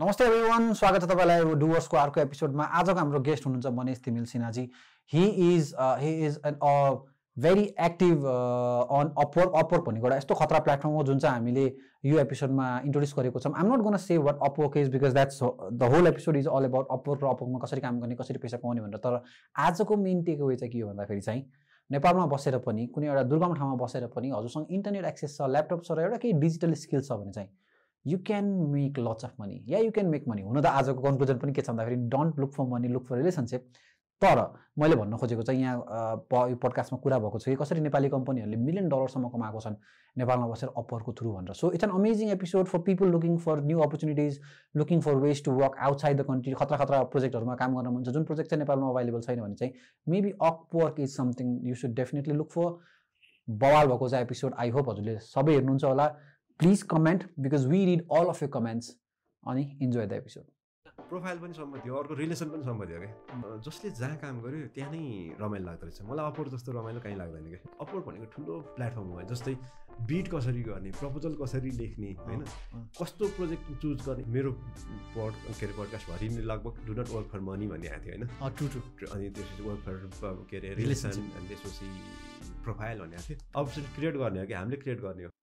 नमस्ते एभ्रिवान स्वागत छ तपाईँलाई डुवर्सको अर्को एपिसोडमा आजको हाम्रो गेस्ट हुनुहुन्छ मनेश तिमिल सिन्हाजी he is he is an a very active on Upwork Upwork भन्ने एउटा यस्तो खतरा प्लेटफर्म हो जुन चाहिँ हामीले यो एपिसोडमा इन्ट्रोड्युस गरेको छौँ I'm not gonna say what Upwork is because that's the whole episode is all about Upwork र अपवर्कमा कसरी काम गर्ने कसरी पैसा कमाउने भनेर तर आजको मेन टेक वे चाहिँ के हो भन्दाखेरि चाहिँ नेपालमा बसेर पनि कुनै एउटा दुर्गम ठाउँमा बसेर पनि हजुरसँग इन्टरनेट एक्सेस छ ल्यापटप छ र एउटा केही डिजिटल स्किल छ भने चाहिँ you can make lots of money या यु क्यान मेक मनी हुन त आजको कन्क्लुजन पनि के छ भन्दाखेरि don't look for money look for relationship तर मैले भन्न खोजेको चाहिँ यहाँ प यो पडकास्टमा कुरा भएको छ कि कसरी नेपाली कम्पनीहरूले मिलियन डलरसम्म कमाएको छन् नेपालमा बसेर अप्परको थ्रु भनेर so it's an amazing episode for people looking for new opportunities looking for ways to work outside the country खतरा खतरा प्रोजेक्टहरूमा काम गर्न मन छ जुन प्रोजेक्ट चाहिँ नेपालमा अभाइलेबल छैन भने चाहिँ maybe up is something you should definitely look for बवाल भएको छ एपिसोड आई होप हजुरले सबै हेर्नुहुन्छ होला please comment because we read all of you comments अनि इन्जोय द एपिसोड प्रोफाइल पनि सम्भव हो अर्को रिलेसन पनि सम्भव हो क्या जसले जहाँ काम गर्यो त्यहाँ नै रमाइलो लाग्दो रहेछ मलाई अपोर जस्तो रमाइलो कहीँ लाग्दैन क्या अपोर भनेको ठुलो प्लेटफर्म हो जस्तै बिट कसरी गर्ने प्रपोजल कसरी लेख्ने होइन कस्तो प्रोजेक्ट चुज गर्ने मेरो पड के अरे पडकास्टभरि नै लगभग do not work for money भन्ने आएको थियो होइन टु टु अनि त्यसपछि वर्क फर के अरे रिलेसन अनि त्यसपछि प्रोफाइल भन्ने आएको थियो अप्सन क्रिएट गर्ने हो कि हामीले क्रिएट गर्ने हो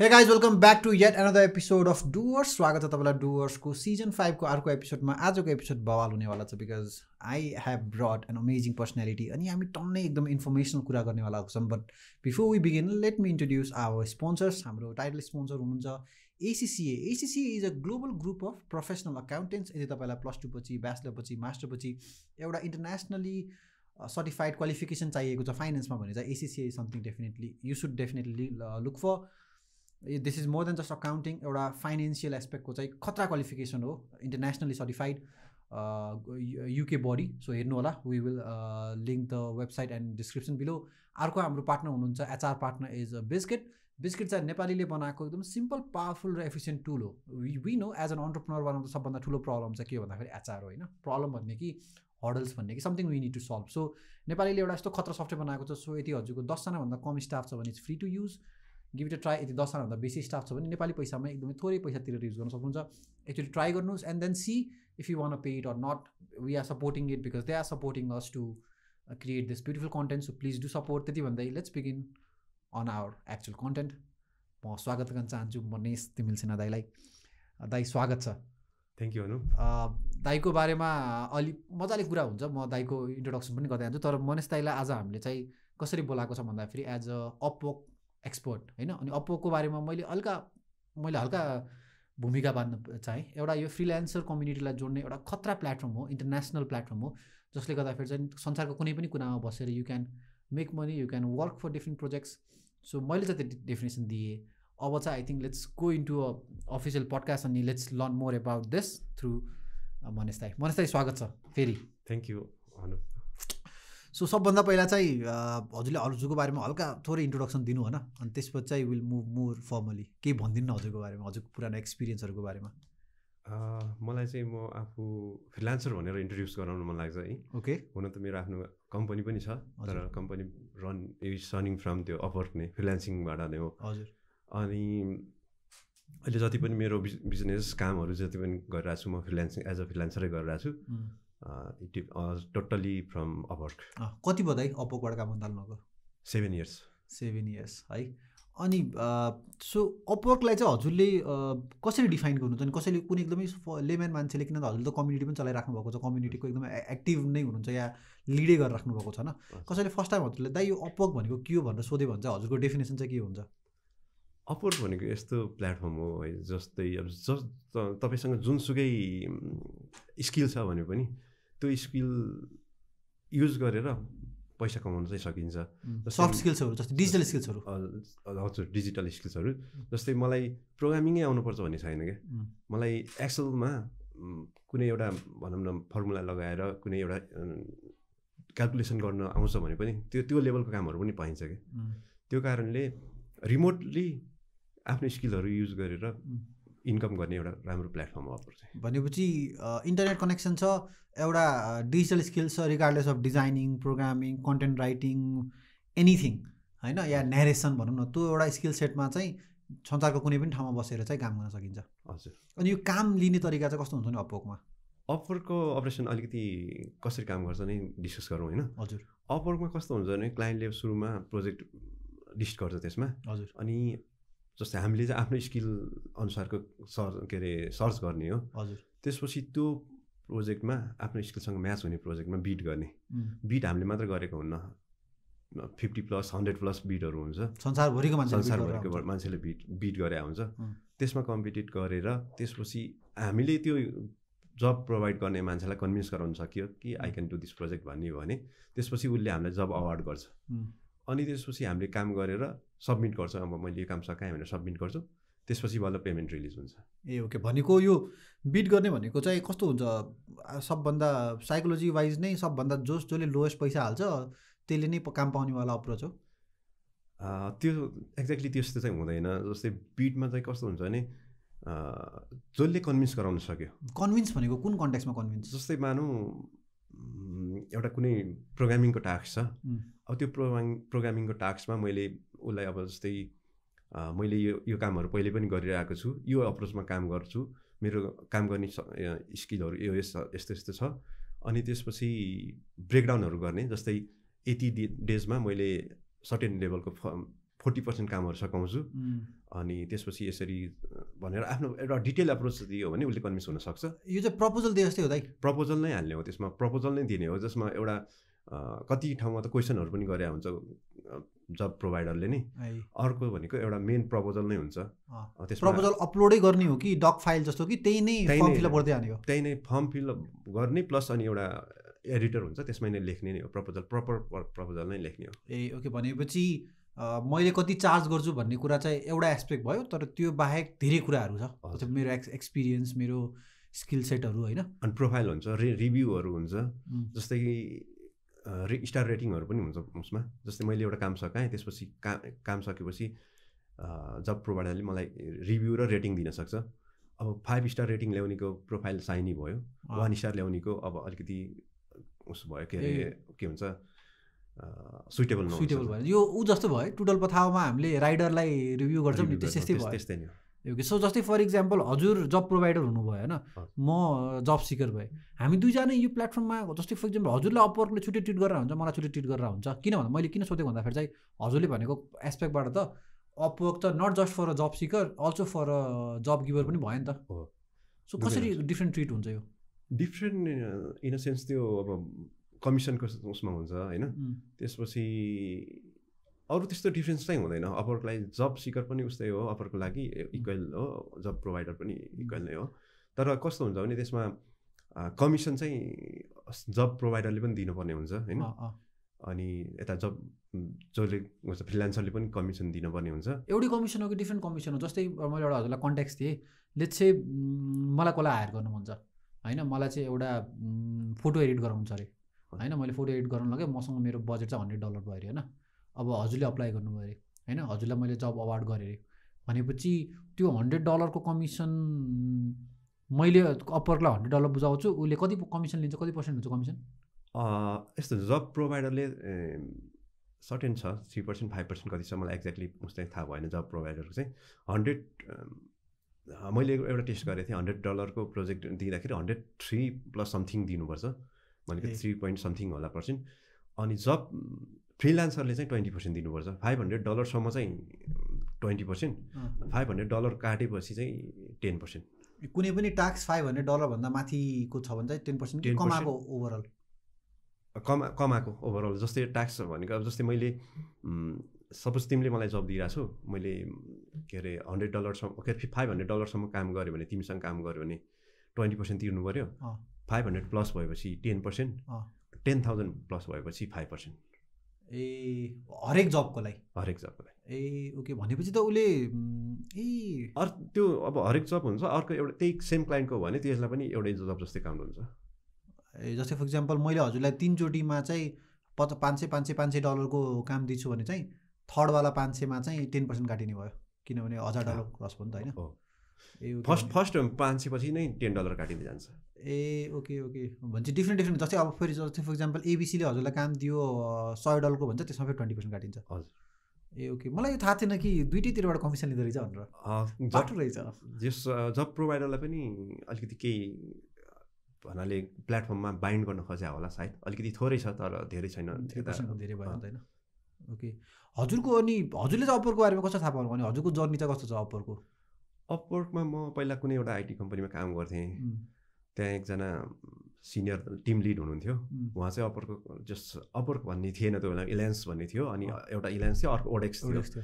hey guys welcome back to yet another episode of doers स्वागत छ तपाईँलाई डुवर्सको सिजन फाइभको अर्को एपिसोडमा आजको एपिसोड बवाल हुनेवाला छ because I have brought an amazing personality अनि हामी टन्नै एकदम इन्फर्मेसनल कुरा गर्नेवाला छौँ but before we begin let me introduce our sponsors हाम्रो टाइटल स्पोन्सर हुनुहुन्छ ACCA ACCA is a global group of professional accountants यदि तपाईँलाई प्लस पछि टू पछि मास्टर पछि एउटा इन्टरनेसनली सर्टिफाइड क्वालिफिकेसन चाहिएको छ फाइनेन्समा भने चाहिँ ACCA is something definitely you should definitely look for this is more than just accounting एउटा फाइनेन्सियल एस्पेक्टको चाहिँ खतरा क्वालिफिकेसन हो internationally certified UK body so हेर्नु होला we will link the website and description below अर्को हाम्रो पार्टनर हुनुहुन्छ HR partner is a biscuit biscuit चाहिँ नेपालीले बनाएको एकदम सिम्पल पावरफुल र एफिसियन्ट टुल हो we know as an entrepreneur बनाउनु सबभन्दा ठुलो प्रब्लम चाहिँ के भन्दाखेरि एचआर होइन प्रब्लम भन्ने कि हर्डल्स भन्ने कि something we need to solve so नेपालीले एउटा यस्तो खतरा सफ्टवेयर बनाएको छ सो यति हजुरको दसजनाभन्दा कम स्टाफ छ भने it's free to use give it a try यदि दसजनाभन्दा बेसी स्टाफ छ भने नेपाली पैसामा एकदमै थोरै पैसातिर युज गर्न सक्नुहुन्छ एक्चुली ट्राई गर्नुहोस् and then see if you want pay it or not we are supporting it because they are supporting us to create this beautiful content so please do support त्यति भन्दै let's begin on our actual content म स्वागत गर्न चाहन्छु म नेस तिमिल सिन्हा दाईलाई दाई स्वागत छ थ्याङ्क यू अनु दाईको बारेमा अलिक मजाले कुरा हुन्छ म दाईको इन्ट्रोडक्सन पनि गर्दै जान्छु तर मनेस दाईलाई आज हामीले चाहिँ कसरी बोलाएको छ भन्दाखेरि एज अ अपवक एक्सपोर्ट होइन अनि अप्पोको बारेमा मैले हल्का मैले हल्का भूमिका बाँध्न चाहेँ एउटा यो फ्रिल्यान्सर कम्युनिटीलाई जोड्ने एउटा खतरा प्लेटफर्म हो इन्टरनेसनल प्लेटफर्म हो जसले गर्दाखेरि चाहिँ संसारको कुनै पनि कुनामा बसेर you can make money you can work for different projects so मैले चाहिँ त्यो डेफिनेसन दिएँ अब चाहिँ I think let's go into a official podcast अनि let's learn more about this through मनेस्ताई दाई स्वागत छ फेरि थ्याङ्क यू सो सबभन्दा पहिला चाहिँ हजुरले हजुरको बारेमा हल्का थोरै इन्ट्रोडक्सन दिनु होइन अनि त्यसपछि चाहिँ विल मुभ मोर फर्मली केही भनिदिनु हजुरको बारेमा हजुरको पुरानो एक्सपिरियन्सहरूको बारेमा मलाई चाहिँ म आफू फ्रिलान्सर भनेर इन्ट्रोड्युस गराउनु मन लाग्छ है ओके हुन त मेरो आफ्नो कम्पनी पनि छ तर company run is running from त्यो अपवर्क नै फ्रिलान्सिङबाट नै हो हजुर अनि अहिले जति पनि मेरो बिजनेस कामहरू जति पनि गरिरहेको छु म फ्रिलान्सिङ एज अ फ्रिलान्सरै गरिरहेको छु टोटल्ली फ्रम अपवर्क कति है अपवर्क काम थाल्नुभएको सेभेन इयर्स सेभेन इयर्स है अनि सो अपवर्कलाई चाहिँ हजुरले कसरी डिफाइन गर्नुहुन्छ अनि कसैले कुनै एकदमै लेमेन मान्छेले किन हजुरले त कम्युनिटी पनि चलाइराख्नु भएको छ कम्युनिटीको एकदमै एक्टिभ नै हुनुहुन्छ या लिडै गरेर राख्नु भएको छ होइन कसैले फर्स्ट टाइम हजुरले दाइ यो अपवर्क भनेको के हो भनेर सोध्यो भने चाहिँ हजुरको डेफिनेसन चाहिँ के हुन्छ अपवर्क भनेको यस्तो प्लेटफर्म हो है जस्तै अब जस तपाईँसँग जुनसुकै स्किल छ भने पनि त्यो स्किल युज गरेर पैसा कमाउन चाहिँ सकिन्छ सफ्ट स्किल्सहरू जस्तै डिजिटल स्किल्सहरू हजुर डिजिटल स्किल्सहरू जस्तै मलाई प्रोग्रामिङै आउनुपर्छ भन्ने छैन क्या मलाई एक्सलमा कुनै एउटा भनौँ न फर्मुला लगाएर कुनै एउटा क्यालकुलेसन गर्न आउँछ भने पनि त्यो त्यो लेभलको कामहरू पनि पाइन्छ क्या त्यो कारणले रिमोटली आफ्नो स्किलहरू युज गरेर इन्कम गर्ने एउटा राम्रो प्लेटफर्म हो चाहिँ भनेपछि इन्टरनेट कनेक्सन छ एउटा डिजिटल स्किल्स छ regardless of designing programming content writing anything होइन या नेरेसन भनौँ न त्यो एउटा स्किल सेटमा चाहिँ संसारको कुनै पनि ठाउँमा बसेर चाहिँ काम गर्न सकिन्छ हजुर अनि यो काम लिने तरिका चाहिँ कस्तो हुन्छ नि अपवर्कमा अपवर्कको अपरेसन अलिकति कसरी काम गर्छ नि डिस्कस गरौँ होइन हजुर अपवर्कमा कस्तो हुन्छ भने क्लाइन्टले सुरुमा प्रोजेक्ट लिस्ट गर्छ त्यसमा हजुर अनि जस्तै हामीले चाहिँ आफ्नो स्किल अनुसारको सर्च के अरे सर्च गर्ने हो हजुर त्यसपछि त्यो प्रोजेक्टमा आफ्नो स्किलसँग म्याच हुने प्रोजेक्टमा बिट गर्ने बिट हामीले मात्र गरेको हुन्न फिफ्टी प्लस हन्ड्रेड प्लस बिटहरू हुन्छ संसारभरिको मान्छे संसारभरिको मान्छेले बिट बिट गरे हुन्छ त्यसमा कम्पिटिट गरेर त्यसपछि हामीले त्यो जब प्रोभाइड गर्ने मान्छेलाई कन्भिन्स गराउन सकियो कि I can do this project भन्यो भने त्यसपछि उसले हामीलाई जब अवार्ड गर्छ अनि त्यसपछि हामीले काम गरेर सब्मिट गर्छ अब मैले यो काम सकाएँ भनेर सब्मिट गर्छु त्यसपछि बल्ल पेमेन्ट रिलिज हुन्छ ए ओके भनेको यो बिट गर्ने भनेको चाहिँ कस्तो हुन्छ सबभन्दा साइकोलोजी वाइज नै सबभन्दा जोस जसले लोएस्ट पैसा हाल्छ त्यसले नै काम पाउनेवाला अप्रोच हो त्यो एक्ज्याक्टली त्यस्तो चाहिँ हुँदैन जस्तै बिटमा चाहिँ कस्तो हुन्छ भने जसले कन्भिन्स गराउन सक्यो कन्भिन्स भनेको कुन कन्ट्याक्समा कन्भिन्स जस्तै मानौँ एउटा कुनै प्रोग्रामिङको टास्क छ अब त्यो प्रोग्राम प्रोग्रामिङको टास्कमा मैले उसलाई अब जस्तै मैले यो यो कामहरू पहिले पनि गरिरहेको छु यो अप्रोचमा काम गर्छु मेरो काम गर्ने स्किलहरू यो यस्तो यस्तो छ अनि त्यसपछि ब्रेकडाउनहरू गर्ने जस्तै यति डे डेजमा मैले सर्टेन लेभलको फ फोर्टी पर्सेन्ट कामहरू सघाउँछु अनि त्यसपछि यसरी भनेर आफ्नो एउटा डिटेल अप्रोच दियो भने उसले कन्भिन्स हुनसक्छ यो चाहिँ प्रपोजल दिए जस्तै हो दाइ प्रपोजल नै हाल्ने हो त्यसमा प्रपोजल नै दिने हो जसमा एउटा कति ठाउँमा त क्वेसनहरू पनि गरे हुन्छ जब प्रोभाइडरले नि अर्को भनेको एउटा मेन प्रपोजल नै हुन्छ प्रपोजल अपलोडै गर्ने हो कि डक फाइल जस्तो कि त्यही नै फर्म फिलअप गर्दै हो त्यही नै फर्म फिलअप गर्ने प्लस अनि एउटा एडिटर हुन्छ त्यसमा नै लेख्ने नै हो प्रपोजल प्रपर प्रपोजल नै लेख्ने हो ए ओके भनेपछि मैले कति चार्ज गर्छु भन्ने कुरा चाहिँ एउटा एस्पेक्ट भयो तर त्यो बाहेक धेरै कुराहरू छ मेरो एक्स एक्सपिरियन्स मेरो स्किल सेटहरू होइन अनि प्रोफाइल हुन्छ रि रिभ्यूहरू हुन्छ जस्तै कि रे स्टार रेटिङहरू पनि हुन्छ उसमा जस्तै मैले एउटा काम सकाएँ त्यसपछि का काम सकेपछि जब प्रोभाइडरले मलाई रिभ्यू र रेटिङ दिनसक्छ अब फाइभ स्टार रेटिङ ल्याउनेको प्रोफाइल साइनी भयो वान स्टार ल्याउनेको अब अलिकति उस भयो के अरे के भन्छ सुइटेबल सुइटेबल भयो यो ऊ जस्तो भयो टुटल पथावमा हामीले राइडरलाई रिभ्यू गर्छौँ त्यस्तै त्यस्तै नै हो सो जस्तै फर इक्जाम्पल हजुर जब प्रोभाइडर हुनुभयो होइन म जब सिकर भएँ हामी दुईजना यो प्लेटफर्ममा जस्तै फर इक्जाम्पल हजुरलाई अपवर्कले छुट्टै ट्रिट गरेर हुन्छ मलाई छुट्टै ट्रिट गरेर हुन्छ किन भन्दा मैले किन सोधेको भन्दाखेरि चाहिँ हजुरले भनेको एस्पेक्टबाट त अपवर्क त not just for a job seeker also for a job giver पनि भयो नि त हो सो कसरी डिफ्रेन्ट ट्रिट हुन्छ यो डिफ्रेन्ट इन द सेन्स त्यो अब कमिसनको उसमा हुन्छ होइन त्यसपछि अरू त्यस्तो डिफ्रेन्स चाहिँ हुँदैन लागि जब सिकर पनि उस्तै हो अप्परको लागि इक्वेल हो जब प्रोभाइडर पनि इक्वेल नै हो तर कस्तो हुन्छ भने त्यसमा कमिसन चाहिँ जब प्रोभाइडरले पनि दिनुपर्ने हुन्छ होइन अनि यता जब जसले गर्छ फ्रिलान्सरले पनि कमिसन दिनुपर्ने हुन्छ एउटै कमिसन हो कि डिफ्रेन्ट कमिसन हो जस्तै मैले एउटा हजुरलाई कन्ट्याक्स थिएँ लेट्स चाहिँ मलाई कसलाई हायर गर्नु मन छ होइन मलाई चाहिँ एउटा फोटो एडिट गराउनु छ अरे होइन मैले फोटो एडिट गराउनु लगेँ मसँग मेरो बजेट चाहिँ हन्ड्रेड डलर भयो अरे होइन अब हजुरले अप्लाई गर्नुभयो अरे होइन हजुरलाई मैले जब अवार्ड गरेँ अरे भनेपछि त्यो हन्ड्रेड डलरको कमिसन मैले अप्परलाई हन्ड्रेड डलर बुझाउँछु उसले कति कमिसन लिन्छ कति पर्सेन्ट हुन्छ कमिसन यस्तो जब प्रोभाइडरले सर्टेन छ थ्री पर्सेन्ट फाइभ पर्सेन्ट कति छ मलाई एक्ज्याक्टली उसलाई थाहा भएन जब प्रोभाइडरको चाहिँ हन्ड्रेड मैले एउटा टेस्ट गरेको थिएँ हन्ड्रेड डलरको प्रोजेक्ट दिँदाखेरि हन्ड्रेड थ्री प्लस समथिङ दिनुपर्छ भनेको थ्री पोइन्ट समथिङ होला पर्सेन्ट अनि जब फ्रिलान्सरले चाहिँ ट्वेन्टी पर्सेन्ट दिनुपर्छ फाइभ हन्ड्रेड डलरसम्म चाहिँ twenty percent five hundred dollar काटेपछि चाहिँ टेन पर्सेन्ट कुनै पनि टास्क फाइभ हन्ड्रेड डलरभन्दा माथिको छ भने चाहिँ टेन पर्सेन्ट कमाएको ओभरअल कमा कमाएको ओभरअल जस्तै टास्क भनेको अब जस्तै मैले सपोज तिमीले मलाई जब दिइरहेको छु मैले के अरे हन्ड्रेड डलरसम्म के अरे फाइभ हन्ड्रेड डलरसम्म काम गऱ्यो भने तिमीसँग काम गऱ्यो भने ट्वेन्टी पर्सेन्ट तिर्नु पऱ्यो फाइभ हन्ड्रेड प्लस भएपछि ten percent ten thousand plus भएपछि फाइभ पर्सेन्ट ए हरेक जबको लागि हरेक जबको लागि ए ओके भनेपछि त उसले ए अर् त्यो अब हरेक जब हुन्छ अर्को एउटा त्यही सेम क्लाइन्टको भने त्यसलाई पनि एउटै जब जस्तै काम हुन्छ ए जस्तै फर इक्जाम्पल मैले हजुरलाई तिनचोटिमा चाहिँ पच पाँच सय पाँच सय पाँच सय डलरको काम दिन्छु भने चाहिँ थर्डवाला पाँच सयमा चाहिँ टेन पर्सेन्ट काटिने भयो किनभने हजार डलर क्रस भयो नि त होइन ए फर्स्ट फर्स्ट पाँच सयपछि नै टेन डलर काटिँदै जान्छ ए ओके ओके भन्छ डिफ्रेन्ट डिफ्रेन्ट जस्तै अब फेरि जस्तै फर इक्जाम्पल एबिसीले हजुरलाई काम दियो सय डलरको भन्छ त्यसमा फेरि ट्वेन्टी पर्सेन्ट काटिन्छ हजुर ए ओके मलाई यो थाहा थिएन कि दुइटैतिरबाट कमिसन लिँदो रहेछ भनेर बाटो रहेछ जस जब प्रोभाइडरलाई पनि अलिकति केही भन्नाले प्लेटफर्ममा बाइन्ड गर्न खोज्या होला सायद अलिकति थोरै छ तर धेरै छैन धेरै भयो हुँदैन ओके हजुरको अनि हजुरले चाहिँ अप्परको बारेमा कस्तो थाहा पाउनु भने हजुरको जर्नी चाहिँ कस्तो छ अप्परको अपवर्कमा म पहिला कुनै एउटा आइटी कम्पनीमा काम गर्थेँ त्यहाँ एकजना सिनियर टिम लिड हुनुहुन्थ्यो उहाँ चाहिँ अपरको जस अपवर्क भन्ने थिएन त्यो बेला इलायन्स भन्ने थियो अनि एउटा इलायन्स थियो अर्को ओडेक्स थियो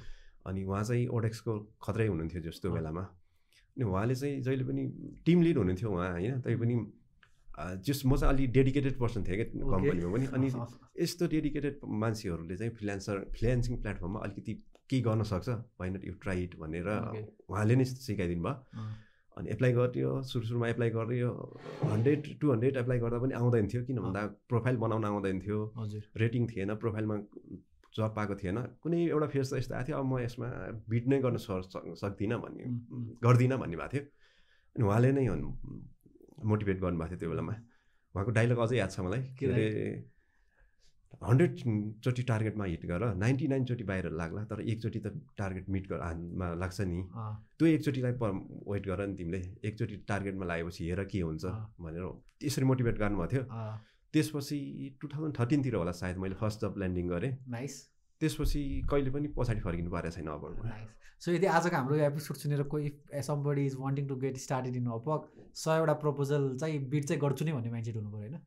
अनि उहाँ चाहिँ ओडेक्सको खत्रै हुनुहुन्थ्यो जस्तो बेलामा अनि उहाँले चाहिँ जहिले पनि टिम लिड हुनुहुन्थ्यो उहाँ होइन तैपनि जस म चाहिँ अलि डेडिकेटेड पर्सन थिएँ क्या कम्पनीमा पनि अनि यस्तो डेडिकेटेड मान्छेहरूले चाहिँ फ्रिलान्सर फ्रिलान्सिङ प्लेटफर्ममा अलिकति केही गर्न सक्छ why not you try it भनेर उहाँले नै सिकाइदिनु भयो अनि एप्लाई गरिदियो सुरु सुरुमा एप्लाई गरियो हन्ड्रेड टु हन्ड्रेड एप्लाई गर्दा पनि आउँदैन थियो किन भन्दा प्रोफाइल बनाउन आउँदैन थियो रेटिङ थिएन प्रोफाइलमा जब पाएको थिएन कुनै एउटा फेस त यस्तो आएको थियो अब म यसमा बिड नै गर्न सक्दिनँ भन्ने गर्दिनँ भन्ने भएको थियो अनि उहाँले नै मोटिभेट गर्नुभएको थियो त्यो बेलामा उहाँको डाइलग अझै याद छ मलाई के अरे हन्ड्रेडचोटि टार्गेटमा हिट गर नाइन्टी नाइनचोटि बाहिर लाग्ला तर एकचोटि त टार्गेट मिट मा लाग्छ नि त्यो एकचोटिलाई वेट गर नि तिमीले एकचोटि टार्गेटमा लागेपछि हेर के हुन्छ भनेर त्यसरी मोटिभेट गर्नुभएको थियो त्यसपछि टु थाउजन्ड थर्टिनतिर होला सायद मैले फर्स्ट जब ल्यान्डिङ गरेँ नाइस त्यसपछि कहिले पनि पछाडि फर्किनु परेको छैन अब सो यदि आजको हाम्रो एपिसोड सुनेर कोही somebody is wanting to get started in Upwork सयवटा प्रपोजल चाहिँ बिट चाहिँ गर्छु नि भन्ने माइन्डसेट हुनु पऱ्यो होइन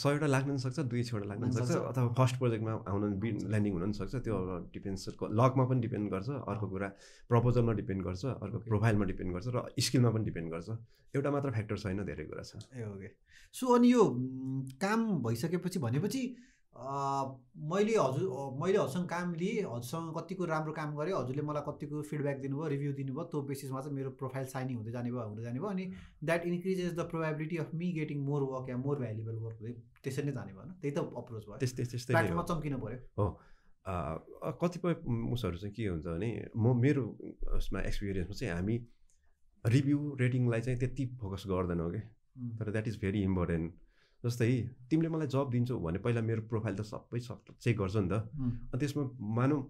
सयवटा लाग्न पनि सक्छ दुई छवटा लाग्न पनि सक्छ अथवा फर्स्ट प्रोजेक्टमा आउन ल्यान्डिङ हुन पनि सक्छ त्यो डिपेन्ड्स लकमा पनि डिपेन्ड गर्छ अर्को कुरा प्रपोजलमा डिपेन्ड गर्छ अर्को प्रोफाइलमा डिपेन्ड गर्छ र स्किलमा पनि डिपेन्ड गर्छ एउटा मात्र फ्याक्टर छैन धेरै कुरा छ ए ओके सो अनि यो काम भइसकेपछि भनेपछि मैले हजुर मैले हजुरसँग काम लिएँ हजुरसँग कतिको राम्रो काम गरेँ हजुरले मलाई कतिको फिडब्याक दिनुभयो रिभ्यू दिनुभयो त्यो बेसिसमा चाहिँ मेरो प्रोफाइल साइनिङ हुँदै जाने भयो हुँदै जाने भयो अनि that increases the probability of me getting more work या मोर भ्यालुबल वर्क त्यसरी नै जाने भयो होइन त्यही त अप्रोच भयो त्यस्तै त्यस्तै चम्किनु पऱ्यो हो कतिपय उसहरू चाहिँ के हुन्छ भने म मेरो उसमा एक्सपिरियन्समा चाहिँ हामी रिभ्यू रेटिङलाई चाहिँ त्यति फोकस गर्दैनौँ कि तर द्याट इज भेरी इम्पोर्टेन्ट जस्तै तिमीले मलाई जब दिन्छौ भने पहिला मेरो प्रोफाइल त सबै सब चेक गर्छ नि त अनि त्यसमा मानौँ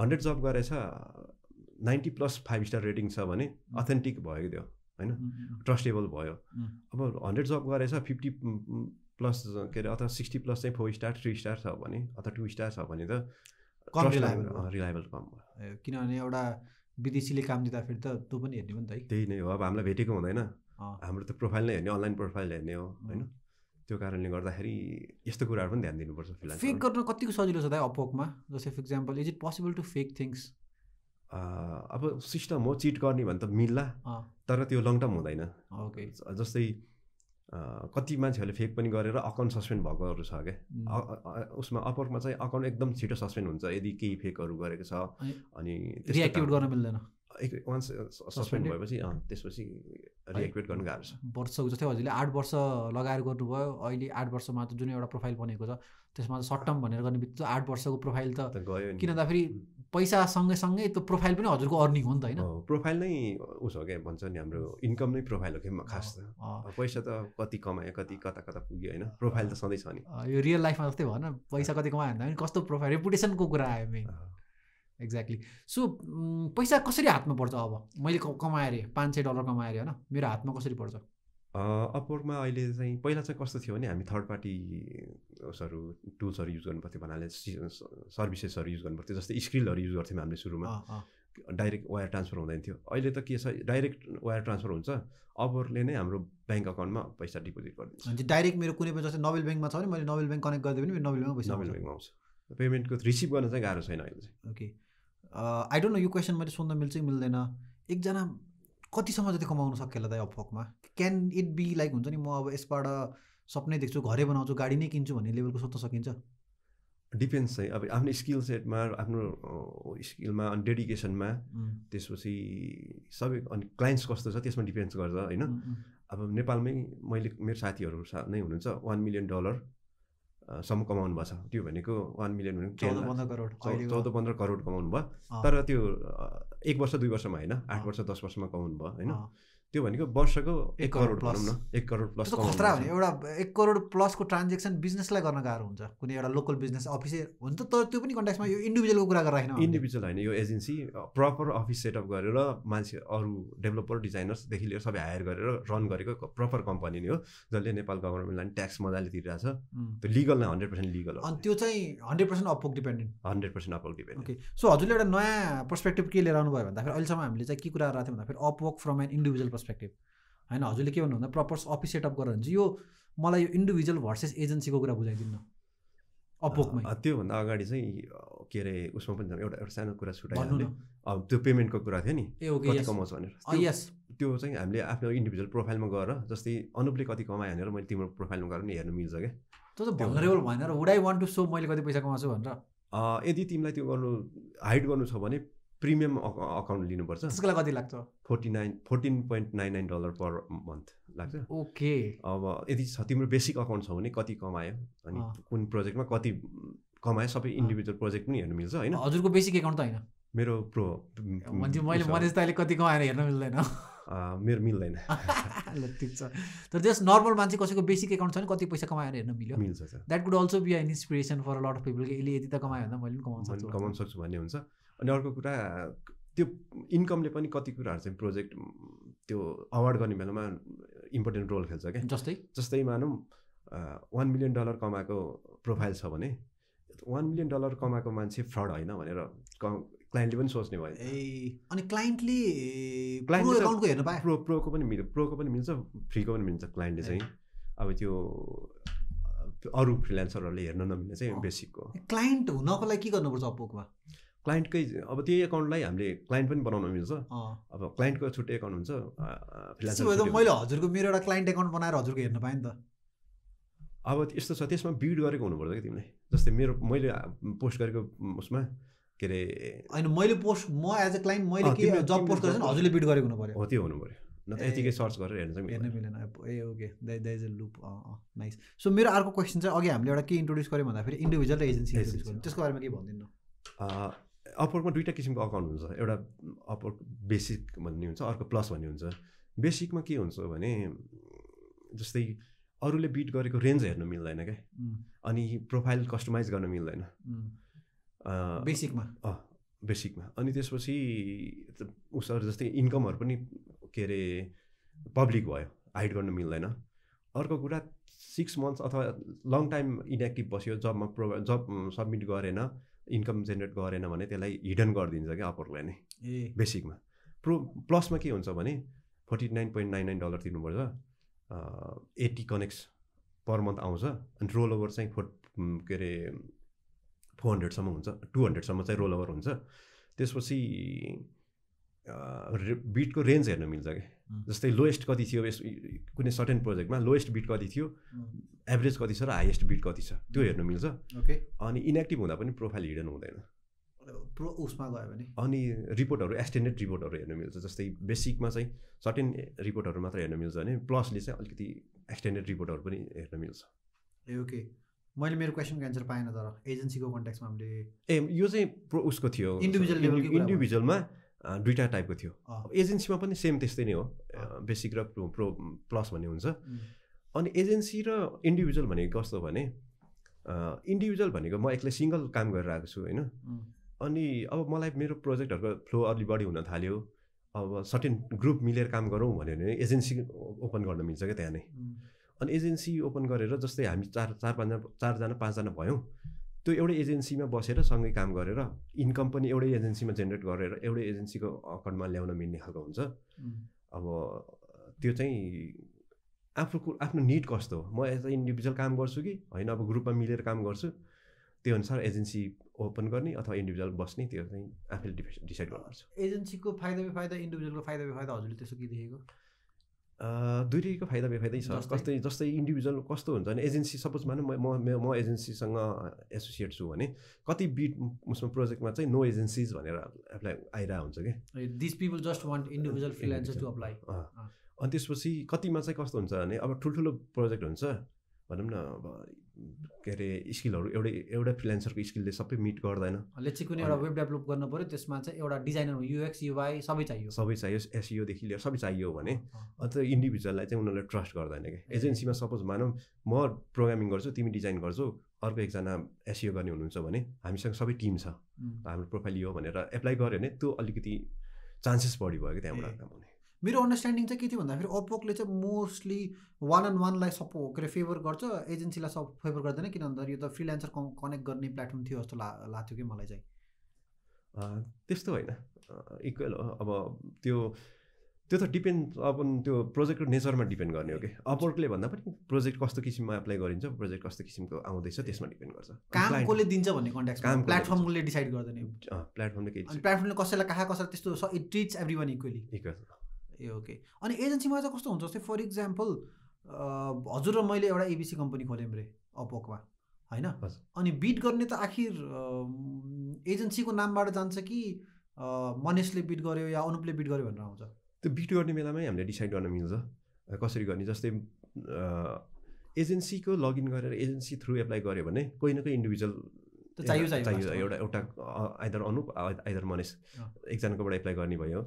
हन्ड्रेड जब गरेछ ninety plus five star rating छ भने अथेन्टिक भयो त्यो होइन ट्रस्टेबल भयो अब हन्ड्रेड जब गरेछ फिफ्टी प्लस के अरे अथवा सिक्सटी प्लस चाहिँ फोर स्टार थ्री स्टार छ भने अथवा टु स्टार छ भने त कम रिलायबल रिलायबल कम भयो किनभने एउटा विदेशीले काम दिँदाखेरि त त्यो पनि हेर्ने हो नि त है त्यही नै हो अब हामीलाई भेटेको हुँदैन हाम्रो त प्रोफाइल नै हेर्ने अनलाइन प्रोफाइल हेर्ने हो होइन त्यो कारणले गर्दाखेरि यस्तो कुराहरू पनि ध्यान दिनुपर्छ फिलहाल फेक गर्न कतिको सजिलो छ त अपोकमा जस्तै for example is it possible to fake things अब सिस्टम हो चिट गर्ने भने त मिल्ला तर त्यो लङ टर्म हुँदैन ओके जस्तै कति मान्छेहरूले फेक पनि गरेर अकाउन्ट सस्पेन्ड भएकोहरू छ क्या उसमा अपवर्कमा चाहिँ अकाउन्ट एकदम छिटो सस्पेन्ड हुन्छ यदि केही फेकहरू गरेको छ अनि रियाक्टिभ गर्न मिल्दैन सस्पेन्ड भएपछि त्यसपछि गर्नु गाह्रो छ वर्षको जस्तै हजुरले आठ वर्ष लगाएर गर्नुभयो अहिले आठ वर्षमा त जुन एउटा प्रोफाइल बनेको छ त्यसमा त सर्ट टर्म भनेर गर्ने बित्तिकै आठ वर्षको प्रोफाइल त गयो किन फेरि पैसा सँगैसँगै त्यो प्रोफाइल पनि हजुरको अर्निङ हो नि त होइन प्रोफाइल नै उस हो क्या भन्छ नि हाम्रो इन्कम नै प्रोफाइल हो क्या खास त पैसा त कति कमायो कति कता कता पुग्यो होइन प्रोफाइल त सधैँ छ नि यो रियल लाइफमा जस्तै भएन पैसा कति कमायो भन्दा पनि कस्तो प्रोफाइल रेपुटेसनको कुरा आयो मेन एक्ज्याक्टली सो mm, पैसा कसरी हातमा पर्छ अब मैले कमाएर पाँच सय डलर कमाएर होइन मेरो हातमा कसरी पर्छ अपवर्कमा अहिले चाहिँ पहिला चाहिँ कस्तो थियो भने हामी थर्ड पार्टी उसहरू टुल्सहरू युज गर्नुपर्थ्यो भन्नाले सर्भिसेसहरू युज गर्नुपर्थ्यो जस्तै स्क्रिलहरू युज गर्थ्यौँ हामीले सुरुमा डाइरेक्ट वायर ट्रान्सफर हुँदैन थियो अहिले त के छ डाइरेक्ट वायर ट्रान्सफर हुन्छ अपवर्कले नै हाम्रो ब्याङ्क अकाउन्टमा पैसा डिपोजिट गरिदिन्छ डाइरेक्ट मेरो कुनै पनि जस्तै नोबेल ब्याङ्कमा छ भने मैले नोबेल ब्याङ्क कनेक्ट गरिदियो भने नोबेल ब्याङ्कमा पैसा नोबेल ब्याङ्कमा आउँछ पेमेन्टको रिसिभ गर्न चाहिँ गाह्रो छैन अहिले चाहिँ ओके आई डोन्ट नो यो क्वेसन मैले सोध्न मिल्छ कि मिल्दैन एकजना कतिसम्म जति कमाउन सक्यो होला त अफकमा क्यान इट बी लाइक हुन्छ नि म अब यसबाट सपनै देख्छु घरै बनाउँछु गाडी नै किन्छु भन्ने लेभलको सोध्न सकिन्छ डिपेन्ड्स चाहिँ अब आफ्नो स्किल सेटमा आफ्नो स्किलमा अनि डेडिकेसनमा त्यसपछि सबै अनि क्लाइन्ट्स कस्तो छ त्यसमा डिपेन्ड्स गर्छ होइन अब नेपालमै मैले मेरो साथीहरू नै हुनुहुन्छ वान मिलियन डलर सम्म कमाउनु भएको छ त्यो भनेको वान मिलियन भनेको चौध पन्ध्र करोड चौध पन्ध्र करोड कमाउनु भयो तर त्यो एक वर्ष दुई वर्षमा होइन आठ वर्ष दस वर्षमा कमाउनु भयो होइन त्यो भनेको वर्षको एक करोड प्लस न एक करोड प्लस खतरा भने एउटा एक करोड प्लसको ट्रान्जेक्सन बिजनेसलाई गर्न गाह्रो हुन्छ कुनै एउटा लोकल बिजनेस अफिसै हुन्छ तर त्यो पनि कन्ट्याक्समा यो इन्डिभिजुअलको कुरा गरेर इन्डिभिजुअल होइन यो एजेन्सी प्रपर अफिस सेटअप गरेर मान्छे अरू डेभलपर डिजाइनर्सदेखि लिएर सबै हायर गरेर रन गरेको प्रपर कम्पनी नै हो जसले नेपाल गभर्मेन्टलाई ट्याक्स मजाले छ त्यो लिगल नै हन्ड्रेड पर्सेन्ट लिगल हो अनि त्यो चाहिँ hundred percent Upwork dependent hundred percent Upwork dependent okay so हजुरले एउटा नयाँ पर्सपेक्टिभ के लिएर आउनुभयो भन्दाखेरि अहिलेसम्म हामीले चाहिँ के कुरा गराएको थियो भन्दाखेरि Upwork from an individual perspective होइन हजुरले के भन्नुभन्दा प्रपर अफिस सेटअप गरेर हुन्छ यो मलाई यो इन्डिभिजुअल भर्सेस एजेन्सीको कुरा बुझाइदिनु अपोकमा त्योभन्दा अगाडि चाहिँ के अरे उसमा पनि एउटा एउटा सानो कुरा छुट्याउनु त्यो पेमेन्टको कुरा थियो नि कति कमाउँछ भनेर यस त्यो चाहिँ हामीले आफ्नो इन्डिभिजुअल प्रोफाइलमा गएर जस्तै अनुपले कति कमायो भनेर मैले तिम्रो प्रोफाइलमा गएर नि हेर्नु मिल्छ क्या भएन र would I want to so मैले कति पैसा कमाउँछु भनेर यदि तिमीलाई त्यो गर्नु हाइड गर्नु छ भने प्रिमियम अकाउन्ट लिनुपर्छ त्यसको लागि कति लाग्छ forty nine fourteen point nine nine dollar per month लाग्छ ओके अब यदि छ तिम्रो बेसिक अकाउन्ट छ भने कति कमायो अनि कुन प्रोजेक्टमा कति कमायो सबै इन्डिभिजुअल प्रोजेक्ट पनि हेर्नु मिल्छ होइन हजुरको बेसिक एकाउन्ट त होइन मेरो प्रो मैले मधेस त अहिले कति कमाएर हेर्न मिल्दैन मेरो मिल्दैन ठिक छ तर जस्ट नर्मल मान्छे कसैको बेसिक एकाउन्ट छ भने कति पैसा कमाएर हेर्न मिल्यो मिल्छ that could also be an inspiration for lot of people कि यसले यति त कमायो भने मैले पनि कमाउनु सक्छु कमाउनु सक्छु भन्ने हुन्छ अनि अर्को कुरा त्यो इन्कमले पनि कति कुराहरू चाहिँ प्रोजेक्ट त्यो अवार्ड गर्ने बेलामा इम्पोर्टेन्ट रोल खेल्छ क्या जस्तै जस्तै मानौँ वान मिलियन डलर कमाएको प्रोफाइल छ भने वान मिलियन डलर कमाएको मान्छे फ्रड होइन भनेर क्लाइन्टले पनि सोच्ने भयो ए अनि क्लाइन्टले क्लाइन्टको हेर्नु पायो प्रो प्रोको पनि मिल्छ प्रोको पनि मिल्छ फ्रीको पनि मिल्छ क्लाइन्टले चाहिँ अब त्यो अरू फ्रिलान्सरहरूले हेर्न नमिल्ने चाहिँ बेसिकको क्लाइन्ट हुनको लागि के गर्नुपर्छ अपोकमा क्लाइन्टकै अब त्यही एकाउन्टलाई हामीले क्लाइन्ट पनि बनाउनु मिल्छ अब क्लाइन्टको छुट्टै एकाउन्ट हुन्छ मैले हजुरको मेरो एउटा क्लाइन्ट एकाउन्ट बनाएर हजुरको हेर्न पाएँ नि त अब यस्तो छ त्यसमा बिड गरेको हुनुपर्छ कि तिमीले जस्तै मेरो मैले पोस्ट गरेको उसमा के अरे होइन मैले पोस्ट म एज अ क्लाइन्ट मैले के जब पोस्ट गरेको हजुरले बिड गरेको हुनु पऱ्यो हो त्यो हुनु पऱ्यो त यतिकै सर्च गरेर चाहिँ हेर्न मिलेन ए okay that is a loop nice so मेरो अर्को क्वेसन चाहिँ अघि हामीले एउटा के इन्ट्रोड्युस गऱ्यो भन्दाखेरि इन्डिभिजुअल र एजेन्सी त्यसको बारेमा के भनिदिनु अपवर्कमा दुईवटा किसिमको अकाउन्ट हुन्छ एउटा अपवर्क बेसिक भन्ने हुन्छ अर्को प्लस भन्ने हुन्छ बेसिकमा के हुन्छ भने जस्तै अरूले बिट गरेको रेन्ज हेर्नु मिल्दैन क्या अनि प्रोफाइल कस्टमाइज गर्न मिल्दैन बेसिकमा बेसिकमा अनि त्यसपछि उसहरू जस्तै इन्कमहरू पनि के अरे पब्लिक भयो हाइड गर्नु मिल्दैन अर्को कुरा सिक्स मन्थ्स अथवा लङ टाइम इनएक्टिभ बस्यो जबमा प्रो जब सब्मिट गरेन इन्कम जेनेरेट गरेन भने त्यसलाई हिडन गरिदिन्छ क्या अपरलाई नै ए बेसिकमा प्रो प्लसमा के हुन्छ भने forty nine point nine nine dollar तिर्नुपर्छ एट्टी कनेक्स पर मन्थ आउँछ अनि रोल ओभर चाहिँ फोर के अरे फोर हन्ड्रेडसम्म हुन्छ टु हन्ड्रेडसम्म चाहिँ रोल ओभर हुन्छ त्यसपछि बिटको रेन्ज हेर्न मिल्छ क्या जस्तै लोएस्ट कति थियो यस कुनै सर्टेन प्रोजेक्टमा लोएस्ट बिट कति थियो एभरेज कति छ र हाइएस्ट बिट कति छ त्यो हेर्नु मिल्छ ओके अनि इनएक्टिभ हुँदा पनि प्रोफाइल हिडन हुँदैन प्रो उसमा गयो भने अनि रिपोर्टहरू एस्टेन्डेड रिपोर्टहरू हेर्नु मिल्छ जस्तै बेसिकमा चाहिँ सर्टेन रिपोर्टहरू मात्र हेर्न मिल्छ भने प्लसले चाहिँ अलिकति एक्सटेन्डेड रिपोर्टहरू पनि हेर्न मिल्छ ए ओके मैले मेरो क्वेसनको एन्सर पाएन तर एजेन्सीको कन्ट्याक्समा हामीले ए यो चाहिँ प्रो उसको थियो इन्डिभिजुअल इन्डिभिजुअलमा दुइटा टाइपको थियो एजेन्सीमा पनि सेम त्यस्तै नै हो बेसिक र प्रो प्रो प्लस भन्ने हुन्छ अनि एजेन्सी र इन्डिभिजुअल भनेको कस्तो भने इन्डिभिजुअल भनेको म एक्लै सिङ्गल काम गरेर आएको छु होइन अनि अब मलाई मेरो प्रोजेक्टहरूको फ्लो अलि बढी हुन थाल्यो अब सर्टेन ग्रुप मिलेर काम गरौँ भन्यो भने एजेन्सी ओपन गर्न मिल्छ क्या त्यहाँ नै अनि एजेन्सी ओपन गरेर जस्तै हामी चार चार पाँचजना चारजना पाँचजना भयौँ त्यो एउटै एजेन्सीमा बसेर सँगै काम गरेर इन्कम पनि एउटै एजेन्सीमा जेनेरेट गरेर एउटै एजेन्सीको अकाउन्टमा ल्याउन मिल्ने खालको हुन्छ अब त्यो चाहिँ आफ्नो आफ्नो निड कस्तो हो म एज अ इन्डिभिजुअल काम गर्छु कि होइन अब ग्रुपमा मिलेर काम गर्छु त्यो अनुसार एजेन्सी ओपन गर्ने अथवा इन्डिभिजुअल बस्ने त्यो चाहिँ डिफाइड डिसाइड गर्नुपर्छ एजेन्सीको फाइदा बेफाइदा इन्डिभिजुअलको फाइदा बेफाइदा हजुरले त्यसो के देखेको दुइटैको फाइदा बेफाइदै छ कस्तै जस्तै इन्डिभिजुअल कस्तो हुन्छ भने एजेन्सी सपोज मानौँ म म म एजेन्सीसँग एसोसिएट छु भने कति बिट उसमा प्रोजेक्टमा चाहिँ नो एजेन्सिज भनेर एप्लाई आइरहेको हुन्छ कि this people just want individual freelancer to apply अनि त्यसपछि कतिमा चाहिँ कस्तो हुन्छ भने अब ठुल्ठुलो प्रोजेक्ट हुन्छ भनौँ न अब के अरे स्किलहरू एउटै एउटा फ्रिलान्सरको स्किलले सबै मिट गर्दैन चाहिँ कुनै एउटा वेब डेभलप गर्नु पऱ्यो त्यसमा चाहिँ एउटा डिजाइनर युएक्स युआई सबै चाहियो सबै चाहियो एसियोदेखि e लिएर सबै चाहियो भने अन्त इन्डिभिजुअललाई चाहिँ उनीहरूले ट्रस्ट गर्दैन कि एजेन्सीमा सपोज मानौँ म प्रोग्रामिङ गर्छु तिमी डिजाइन गर्छौ अर्को एकजना एसियो e गर्ने हुनुहुन्छ भने हामीसँग सबै टिम छ हाम्रो प्रोफाइल यो भनेर एप्लाई गऱ्यो भने त्यो अलिकति चान्सेस बढी भयो कि त्यहाँबाट काम हुने मेरो अन्डरस्ट्यान्डिङ चाहिँ के थियो भन्दाखेरि ओप्पोकले चाहिँ मोस्टली वान एन्ड वानलाई सपो के अरे फेभर गर्छ एजेन्सीलाई सब फेभर गर्दैन किन भन्दाखेरि यो त फ्रिलान्सर कनेक्ट गर्ने प्लेटफर्म थियो जस्तो ला लाग्थ्यो कि मलाई चाहिँ त्यस्तो होइन इक्वेल अब त्यो त्यो त डिपेन्ड अब त्यो प्रोजेक्टको नेचरमा डिपेन्ड गर्ने हो कि अपवर्कले भन्दा पनि प्रोजेक्ट कस्तो किसिममा एप्लाई गरिन्छ प्रोजेक्ट कस्तो किसिमको आउँदैछ त्यसमा डिपेन्ड गर्छ काम कसले दिन्छ भन्ने कन्ट्याक्ट काम प्लेटफर्मले डिसाइड गर्दैन प्लेटफर्मले के प्लेटफर्मले कसैलाई कहाँ कसैलाई त्यस्तो it treats every one equally equal ए ओके अनि एजेन्सीमा चाहिँ कस्तो हुन्छ जस्तै फर इक्जाम्पल हजुर र मैले एउटा एबिसी कम्पनी खोलेँ रे अपोकमा होइन अनि बिट गर्ने त आखिर एजेन्सीको नामबाट जान्छ कि मनेसले बिट गर्यो या अनुपले बिट गर्यो भनेर आउँछ त्यो बिट गर्ने बेलामै हामीले डिसाइड गर्न मिल्छ कसरी गर्ने जस्तै एजेन्सीको लगइन गरेर एजेन्सी थ्रु एप्लाई गऱ्यो भने कोही न कोही इन्डिभिजुअल चाहियो चाहियो एउटा एउटा आइदर अनुप आइदर मनेस एकजनाकोबाट एप्लाई गर्ने भयो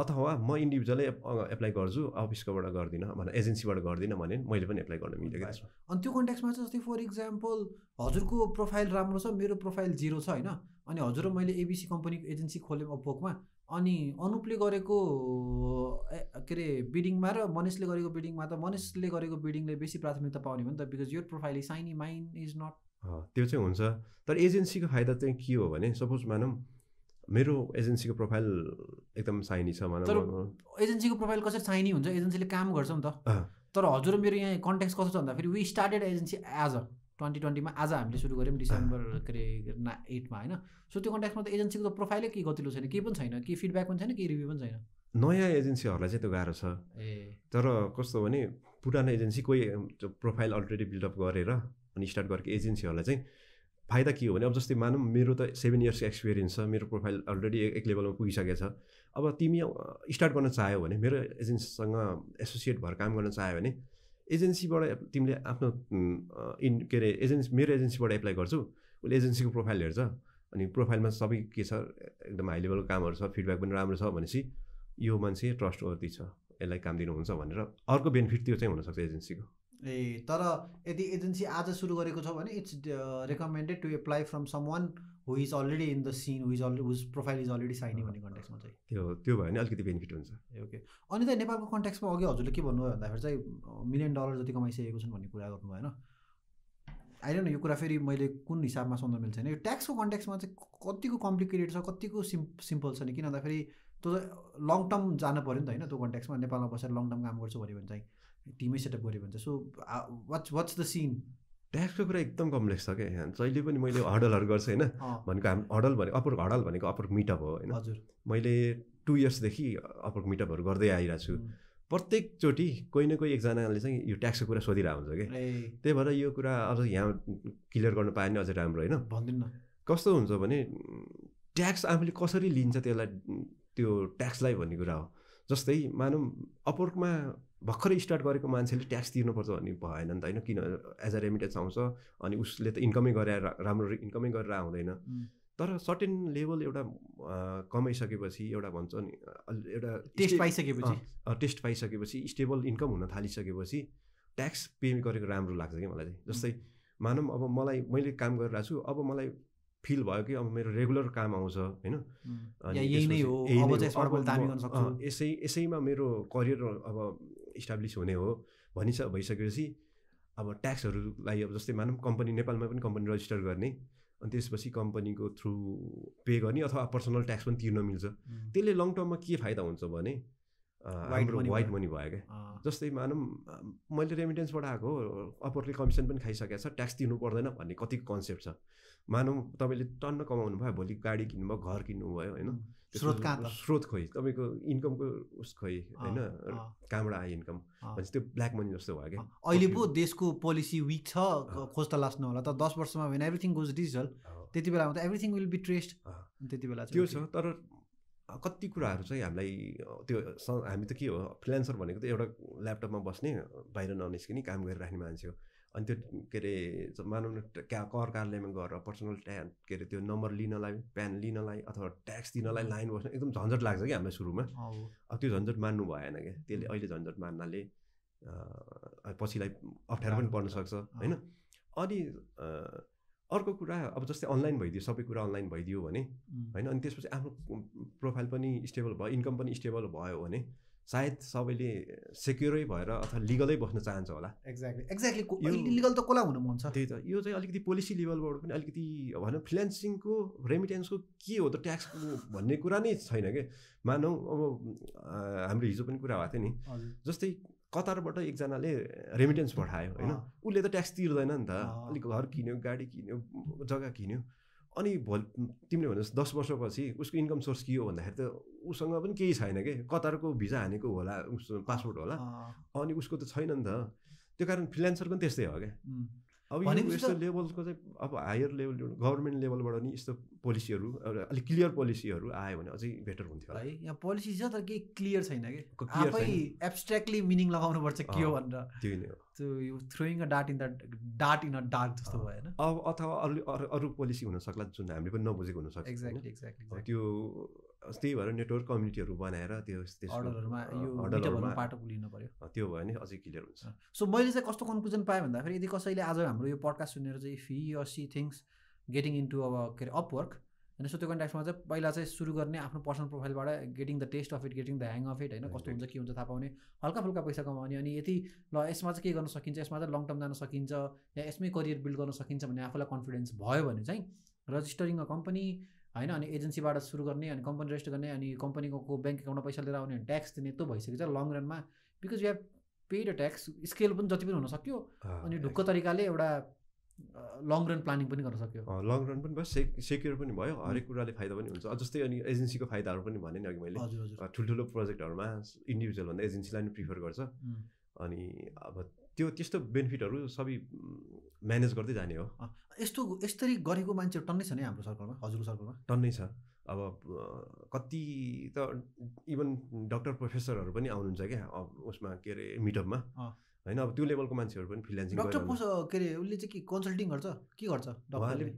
अथवा म इन्डिभिजुअलै एप्लाई गर्छु अफिसकोबाट गर्दिनँ भने एजेन्सीबाट गर्दिनँ भने मैले पनि एप्लाई गर्न मिलेको छु अनि त्यो कन्ट्याक्समा चाहिँ जस्तै फर इक्जाम्पल हजुरको प्रोफाइल राम्रो छ मेरो प्रोफाइल जिरो छ होइन अनि हजुर मैले एबिसी कम्पनीको एजेन्सी खोलेँ अपोकमा अनि अनुपले गरेको के अरे बिडिङमा र मनिषले गरेको बिडिङमा त मनिषले गरेको बिडिङले बेसी प्राथमिकता पाउने हो नि त बिकज यो profile is shiny mine is not त्यो चाहिँ हुन्छ तर एजेन्सीको फाइदा चाहिँ के हो भने सपोज मानौँ मेरो एजेन्सीको प्रोफाइल एकदम साइनी छ तर एजेन्सीको प्रोफाइल कसरी साइनी हुन्छ एजेन्सीले काम गर्छ नि त तर हजुर मेरो यहाँ कन्ट्याक्ट कस्तो छ भन्दाखेरि we started agency as a twenty ट्वेन्टीमा आज हामीले सुरु गऱ्यौँ डिसेम्बर के अरे ना एटमा होइन सो त्यो कन्ट्याक्टमा त एजेन्सीको त प्रोफाइलै केही गतिलो छैन केही पनि छैन केही फिडब्याक पनि छैन केही रिभ्यू पनि छैन नयाँ एजेन्सीहरूलाई चाहिँ त्यो गाह्रो छ ए तर कस्तो भने पुरानो एजेन्सी कोही प्रोफाइल अलरेडी बिल्डअप गरेर अनि स्टार्ट गरेको एजेन्सीहरूलाई चाहिँ फाइदा के हो भने अब जस्तै मानौँ मेरो त सेभेन इयर्सको एक्सपिरियन्स छ मेरो प्रोफाइल अलरेडी एक लेभलमा पुगिसकेको छ अब तिमी स्टार्ट गर्न चाह्यो भने मेरो एजेन्सीसँग एसोसिएट भएर काम गर्न चाह्यो भने एजेन्सीबाट तिमीले आफ्नो इन के अरे एजेन्सी मेरो एजेन्सीबाट एप्लाई गर्छु उसले एजेन्सीको प्रोफाइल हेर्छ अनि प्रोफाइलमा सबै के छ एकदम हाई लेभलको कामहरू छ फिडब्याक पनि राम्रो छ भनेपछि यो मान्छे ट्रस्टवर्दी छ यसलाई काम दिनुहुन्छ भनेर अर्को बेनिफिट त्यो चाहिँ हुनसक्छ एजेन्सीको ए तर यदि एजेन्सी आज सुरु गरेको छ भने it's recommended to apply from some one who is already in the scene who is already whose profile is already shiny भन्ने कन्ट्याक्समा चाहिँ त्यो त्यो भयो भने अलिकति बेनिफिट हुन्छ ओके अनि त नेपालको कन्ट्याक्समा अघि हजुरले के भन्नुभयो भन्दाखेरि चाहिँ मिलियन डलर जति कमाइसकेको छन् भन्ने कुरा गर्नुभयो होइन आइडोन्ट यो कुरा फेरि मैले कुन हिसाबमा सोध्न मिल्छ होइन यो ट्याक्सको कन्ट्याक्समा चाहिँ कतिको कम्प्लिकेटेड छ कतिको सिम् सिम्पल छ नि किन भन्दाखेरि त्यो लङ टर्म जानु पऱ्यो नि त होइन त्यो कन्ट्याक्समा नेपालमा बसेर लङ टर्म काम गर्छु भन्यो भने चाहिँ टिमै सेटअप गऱ्यो भने so what's what's the scene ट्याक्सको कुरा एकदम कम्प्लेक्स छ क्या यहाँ जहिले पनि मैले हडलहरू गर्छु होइन भनेको हामी हडल भनेको अपर हडल भनेको अपर मिटअप हो होइन हजुर मैले टु इयर्सदेखि अपर मिटअपहरू गर्दै आइरहेको छु प्रत्येकचोटि कोही न कोही एकजनाले चाहिँ यो ट्याक्सको कुरा सोधिरहेको हुन्छ कि त्यही भएर यो कुरा अझ यहाँ क्लियर गर्नु पायो भने अझै राम्रो होइन भनिदिनु कस्तो हुन्छ भने ट्याक्स आफूले कसरी लिन्छ त्यसलाई त्यो ट्याक्सलाई भन्ने कुरा हो जस्तै मानौँ अपवर्कमा भर्खरै स्टार्ट गरेको मान्छेले ट्याक्स तिर्नुपर्छ भन्ने भएन नि त होइन किन एज अ रेमिटेन्स आउँछ अनि उसले त इन्कमै गरेर राम्रो इन्कमै गरेर आउँदैन तर सर्टेन लेभल एउटा कमाइसकेपछि एउटा भन्छ नि एउटा टेस्ट पाइसकेपछि टेस्ट पाइसकेपछि स्टेबल इन्कम हुन थालिसकेपछि ट्याक्स पे गरेको राम्रो लाग्छ कि मलाई चाहिँ जस्तै मानौँ अब मलाई मैले काम गरिरहेको छु अब मलाई फिल भयो कि अब मेरो रेगुलर काम आउँछ होइन यसै यसैमा मेरो करियर अब इस्टाब्लिस हुने हो भनिस भइसकेपछि अब ट्याक्सहरूलाई अब जस्तै मानौँ कम्पनी नेपालमा पनि कम्पनी रजिस्टर गर्ने अनि त्यसपछि कम्पनीको थ्रु पे गर्ने अथवा पर्सनल ट्याक्स पनि तिर्न मिल्छ त्यसले लङ टर्ममा के फाइदा हुन्छ भने हाम्रो वाइट मनी भयो क्या जस्तै मानौँ मैले रेमिटेन्सबाट आएको अपरले कमिसन पनि खाइसकेको छ ट्याक्स तिर्नु पर्दैन भन्ने कति कन्सेप्ट छ मानौँ तपाईँले टन्न कमाउनु भयो भोलि गाडी किन्नुभयो घर किन्नुभयो होइन स्रोत कहाँ स्रोत खोइ तपाईँको इन्कमको उस खोइ होइन कहाँबाट आयो इन्कम भनेपछि त्यो ब्ल्याक मनी जस्तो भयो क्या अहिले पो देशको पोलिसी विक छ खोज त लास्नु होला त दस वर्षमा भएन एभ्रिथिङ गोज डिजिटल त्यति बेला आउँदा एभ्रिथिङ विल बी ट्रेस्ड त्यति बेला त्यो छ तर कति कुराहरू चाहिँ हामीलाई त्यो हामी त के हो फ्रिलान्सर भनेको त एउटा ल्यापटपमा बस्ने बाहिर ननिस्किने काम गरिराख्ने मान्छे हो अनि त्यो के अरे मानौँ न क्या कर कार्यालयमा गएर पर्सनल ट्या के अरे त्यो नम्बर लिनलाई प्यान लिनलाई अथवा ट्याक्स दिनलाई लाइन बस्न एकदम झन्झट लाग्छ कि हामीलाई सुरुमा अब त्यो झन्झट मान्नु भएन क्या त्यसले अहिले झन्झट मान्नाले पछिलाई अप्ठ्यारो पनि पर्न सक्छ होइन अनि अर्को कुरा अब जस्तै अनलाइन भइदियो सबै कुरा अनलाइन भइदियो भने होइन अनि त्यसपछि आफ्नो प्रोफाइल पनि स्टेबल भयो इन्कम पनि स्टेबल भयो भने सायद सबैले सेक्युरै भएर अथवा लिगलै बस्न चाहन्छ होला एक्ज्याक्टली एक्ज्याक्टली लिगल त कसलाई हुनु मन छ त्यही त यो चाहिँ अलिकति पोलिसी लेभलबाट पनि अलिकति भनौँ फ्रिल्यान्सिङको रेमिटेन्सको के हो त ट्याक्स भन्ने कुरा नै छैन कि मानौँ अब हाम्रो हिजो पनि कुरा भएको थियो नि जस्तै कतारबाट एकजनाले रेमिटेन्स पठायो होइन उसले त ट्याक्स तिर्दैन नि त अलिक घर किन्यो गाडी किन्यो जग्गा किन्यो अनि भोलि तिमीले भन्नुहोस् दस वर्षपछि उसको इन्कम सोर्स के हो भन्दाखेरि त उसँग पनि केही छैन कि कतारको भिजा हानेको होला उस पासपोर्ट होला अनि उसको त छैन नि त त्यो कारण फ्रिलान्सर पनि त्यस्तै हो क्या अब यस्तो लेभलको चाहिँ अब हायर लेभल गभर्मेन्ट लेभलबाट नि यस्तो पोलिसीहरू अलिक क्लियर पोलिसीहरू आयो भने अझै बेटर हुन्थ्यो है यहाँ पोलिसी छ तर केही क्लियर छैन कि आफै एब्सट्र्याक्टली मिनिङ लगाउनुपर्छ के हो भनेर त्यही नै हो त्यो throwing a dot in the dot in a dark जस्तो भयो होइन अब अथवा अरू अरू पोलिसी हुनसक्ला जुन हामीले पनि नबुझेको हुनसक्छ एक्ज्याक्टली एक्ज्याक्टली त्यो त्यही भएर नेटवर्क कम्युनिटीहरू बनाएर त्यो त्यो भयो भने अझै क्लियर हुन्छ सो मैले चाहिँ कस्तो कन्क्लुजन पाएँ भन्दाखेरि यदि कसैले आज हाम्रो यो पडकास्ट सुनेर चाहिँ fee or see things getting into अब के अरे अपवर्क होइन सो त्यो कन्ट्याक्समा चाहिँ पहिला चाहिँ सुरु गर्ने आफ्नो पर्सनल प्रोफाइलबाट getting the taste of it getting the hang of it होइन कस्तो हुन्छ के हुन्छ थाहा पाउने हल्का फुल्का पैसा कमाउने अनि यति ल यसमा चाहिँ के गर्न सकिन्छ यसमा चाहिँ लङ टर्म जान सकिन्छ या यसमै करियर बिल्ड गर्न सकिन्छ भन्ने आफूलाई कन्फिडेन्स भयो भने चाहिँ रजिस्टरिङ अ कम्पनी होइन अनि एजेन्सीबाट सुरु गर्ने अनि कम्पनी रेजिस्टर गर्ने अनि कम्पनीको ब्याङ्क एकाउन्टमा पैसा लिएर आउने ट्याक्स दिने त्यो भइसकेको छ लङ रनमा because you have paid a tax scale पनि जति पनि हुनसक्यो अनि ढुक्क तरिकाले एउटा लङ रन प्लानिङ पनि गर्न सक्यो लङ रन पनि भयो से सेक्योर पनि भयो हरेक कुराले फाइदा पनि हुन्छ जस्तै अनि एजेन्सीको फाइदाहरू पनि भने नि अघि मैले ठुल्ठुलो प्रोजेक्टहरूमा इन्डिभिजुअल भन्दा एजेन्सीलाई पनि प्रिफर गर्छ अनि अब त्यो त्यस्तो बेनिफिटहरू सबै म्यानेज गर्दै जाने हो यस्तो यसरी गरेको मान्छेहरू टन्नै छ नि हाम्रो सर्कलमा हजुरको सर्कलमा टन्नै छ अब कति त इभन डक्टर प्रोफेसरहरू पनि आउनुहुन्छ क्या उसमा के अरे मिटअपमा होइन अब त्यो लेभलको मान्छेहरू पनि फ्रिलान्सिङ डक्टर के अरे उसले चाहिँ के कन्सल्टिङ गर्छ के गर्छ उहाँले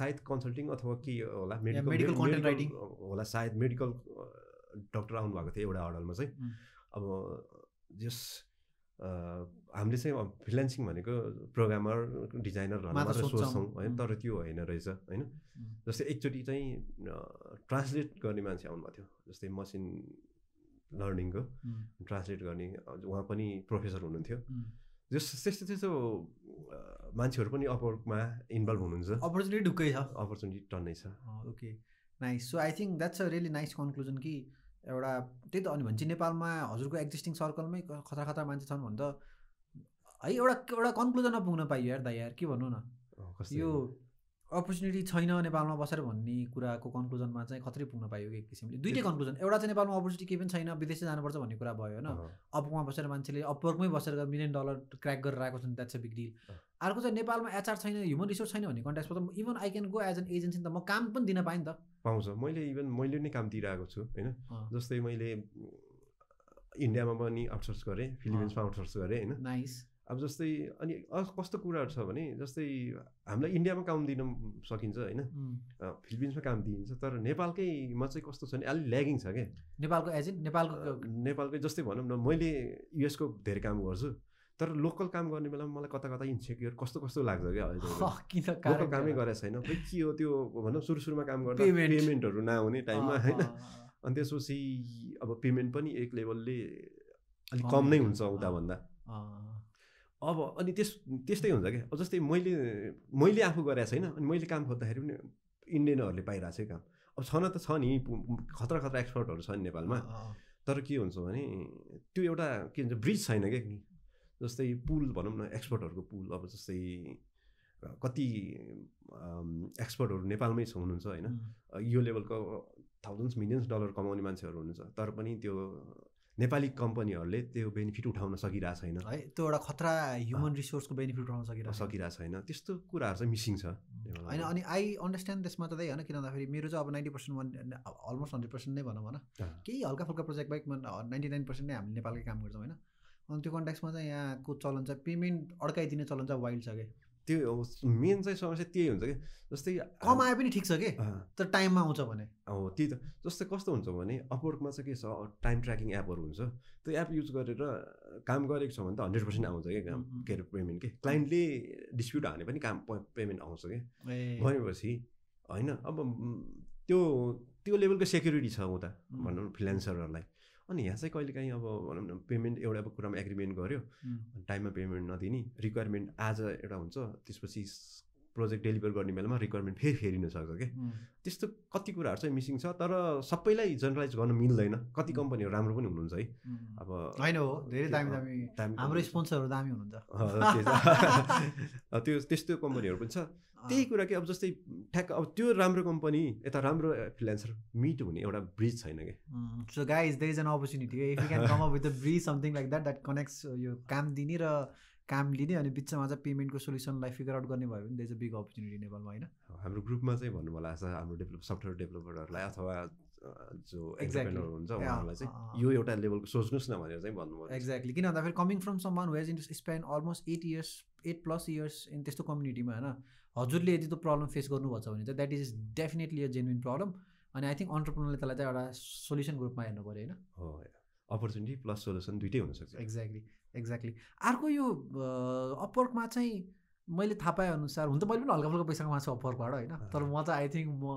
सायद कन्सल्टिङ अथवा के होला मेडिकल मेडिकल कन्टेन्ट राइटिङ होला सायद मेडिकल डक्टर आउनुभएको थियो एउटा अर्डरमा चाहिँ अब जस हामीले चाहिँ फ्रिलान्सिङ भनेको प्रोग्रामर डिजाइनरहरू मात्र सोच्छौँ होइन तर त्यो होइन रहेछ होइन जस्तै एकचोटि चाहिँ ट्रान्सलेट गर्ने मान्छे आउनुभएको थियो जस्तै मसिन लर्निङको ट्रान्सलेट गर्ने उहाँ पनि प्रोफेसर हुनुहुन्थ्यो जस त्यस्तो त्यस्तो मान्छेहरू पनि अपवर्कमा इन्भल्भ हुनुहुन्छ अपर्च्युनिटी ढुक्कै छ अपर्च्युनिटी टन्नै छ okay nice so I think that's a really nice conclusion कि एउटा त्यही त अनि भन्छ नेपालमा हजुरको एक्जिस्टिङ सर्कलमै खतरा खतरा मान्छे छन् भने त है एउटा एउटा कन्क्लुजनमा पुग्न पाइयो यार दा यार के भन्नु न यो अपर्च्युनिटी छैन नेपालमा बसेर भन्ने कुराको कन्क्लुजनमा चाहिँ खत्रै पुग्न पाइयो एक किसिमले दुइटै कन्क्लुजन एउटा चाहिँ नेपालमा अपर्च्युनिटी केही पनि छैन विदेशै जानुपर्छ भन्ने कुरा भयो होइन अपमा बसेर मान्छेले अपवर्कमै बसेर मिलियन डलर क्र्याक गरेर आएको छन् द्याट्स अ बिग डिल अर्को चाहिँ नेपालमा एचआर छैन ह्युमन रिसोर्स छैन भन्ने कन्ट्याक्समा त even I can go as an agency त म काम पनि दिन पाएँ नि त पाउँछ मैले इभन मैले नै काम दिइरहेको छु होइन जस्तै मैले इन्डियामा पनि आउटसोर्स गरेँ फिलिपिन्समा आउटसोर्स गरेँ होइन अब जस्तै अनि कस्तो कुराहरू छ भने जस्तै हामीलाई इन्डियामा काम दिन सकिन्छ होइन फिलिपिन्समा काम दिइन्छ तर नेपालकैमा चाहिँ कस्तो छ भने अलिक ल्यागिङ छ क्या नेपालको एज नेपालको नेपालकै जस्तै भनौँ न मैले युएसको धेरै काम गर्छु तर लोकल काम गर्ने बेलामा मलाई कता कता इन्सेक्योर कस्तो कस्तो लाग्छ क्या अहिले लोकल कामै गरेको छैन खोइ के हो त्यो भनौँ सुरु सुरुमा काम गर्दा पेमेन्टहरू नआउने टाइममा होइन अनि त्यसपछि अब पेमेन्ट पनि एक लेभलले अलिक कम नै हुन्छ उताभन्दा अब अनि त्यस त्यस्तै हुन्छ क्या अब जस्तै मैले मैले आफू गरेको छैन अनि मैले काम खोज्दाखेरि पनि इन्डियनहरूले पाइरहेको छ काम अब छन त छ नि खतरा खतरा एक्सपर्टहरू छ नि नेपालमा तर के हुन्छ भने त्यो एउटा के भन्छ ब्रिज छैन क्या जस्तै पुल भनौँ न एक्सपर्टहरूको पुल अब जस्तै कति एक्सपर्टहरू नेपालमै छ हुनुहुन्छ होइन यो लेभलको थाउजन्ड्स मिलियन्स डलर कमाउने मान्छेहरू हुनुहुन्छ तर पनि त्यो नेपाली कम्पनीहरूले त्यो बेनिफिट उठाउन सकिरहेको छैन है त्यो एउटा खतरा ह्युमन रिसोर्सको बेनिफिट उठाउन सकिरहेको सकिरहेको छैन त्यस्तो कुराहरू चाहिँ मिसिङ छ होइन अनि आई अन्डरस्ट्यान्ड त्यसमा त होइन किन भन्दाखेरि मेरो चाहिँ अब ninety percent one almost hundred percent नै भनौँ न केही हल्का फुल्का प्रोजेक्ट बाहेक नाइन्टी नाइन पर्सेन्ट नै हामी नेपालकै काम गर्छौँ होइन अनि त्यो कन्ट्याक्समा चाहिँ यहाँको चलन छ पेमेन्ट अड्काइदिने चलन छ वाइल्ड छ कि त्यो मेन चाहिँ समस्या त्यही हुन्छ कि जस्तै कम आए पनि ठिक छ कि तर टाइममा आउँछ भने हो त्यही त जस्तै कस्तो हुन्छ भने अपवर्कमा चाहिँ के छ टाइम ट्र्याकिङ एपहरू हुन्छ त्यो एप युज गरेर काम गरेको छ भने त हन्ड्रेड पर्सेन्ट आउँछ कि काम के अरे पेमेन्ट के क्लाइन्टले डिस्प्युट हाने पनि काम पेमेन्ट आउँछ कि भनेपछि होइन अब त्यो त्यो लेभलको सेक्युरिटी छ उता भनौँ फ्रिलेन्सरहरूलाई अनि यहाँ चाहिँ कहिलेकाहीँ अब भनौँ न पेमेन्ट एउटा कुरामा एग्रिमेन्ट गऱ्यो टाइममा पेमेन्ट नदिने रिक्वायरमेन्ट आज एउटा हुन्छ त्यसपछि प्रोजेक्ट डेलिभर गर्ने बेलामा रिक्वायरमेन्ट फेरि फेरिन सक्छ क्या त्यस्तो कति कुराहरू चाहिँ मिसिङ छ तर सबैलाई जेनरलाइज गर्न मिल्दैन कति कम्पनीहरू राम्रो पनि हुनुहुन्छ है अब होइन हो धेरै दामी दामी हाम्रो स्पोन्सरहरू दामी हुनुहुन्छ त्यो त्यस्तो कम्पनीहरू पनि छ त्यही कुरा कि अब जस्तै ठ्याक्क अब त्यो राम्रो कम्पनी यता राम्रो फ्रिलान्सर मिट हुने एउटा ब्रिज छैन कि so guys there is an opportunity bridge something like that that connects यो काम दिने र काम लिने अनि बिचमा चाहिँ पेमेन्टको सोल्युसनलाई फिगर आउट गर्ने भयो भने देज अ बिग अपर्च्युनिटी नेपालमा होइन हाम्रो ग्रुपमा चाहिँ भन्नु मलाई लाग्छ हाम्रो डेभलप सफ्टवेयर डेभलपरहरूलाई अथवा जो एक्जाक्टली हुन्छ उहाँहरूलाई चाहिँ यो एउटा लेभलको सोच्नुहोस् न भनेर चाहिँ भन्नुभयो एक्ज्याक्टली किन भन्दाखेरि coming from some someone was in spend almost eight years eight plus years in त्यस्तो कम्युनिटीमा होइन हजुरले यदि त्यो प्रब्लम फेस गर्नुभएको छ भने त that is definitely a genuine problem अनि आई थिङ्क अन्टरप्रिनले त्यसलाई चाहिँ एउटा सोल्युसनको ग्रुपमा हेर्नु पऱ्यो होइन अपर्च्युनिटी प्लस सोल्युसन दुइटै हुनसक्छ एक्ज्याक्टली एक्ज्याक्टली अर्को यो अपवर्कमा चाहिँ मैले थाहा पाएँ अनुसार हुन्छ मैले पनि हल्का फुल्का पैसा कमाएको छु अपवर्कबाट होइन तर म त आई थिङ्क म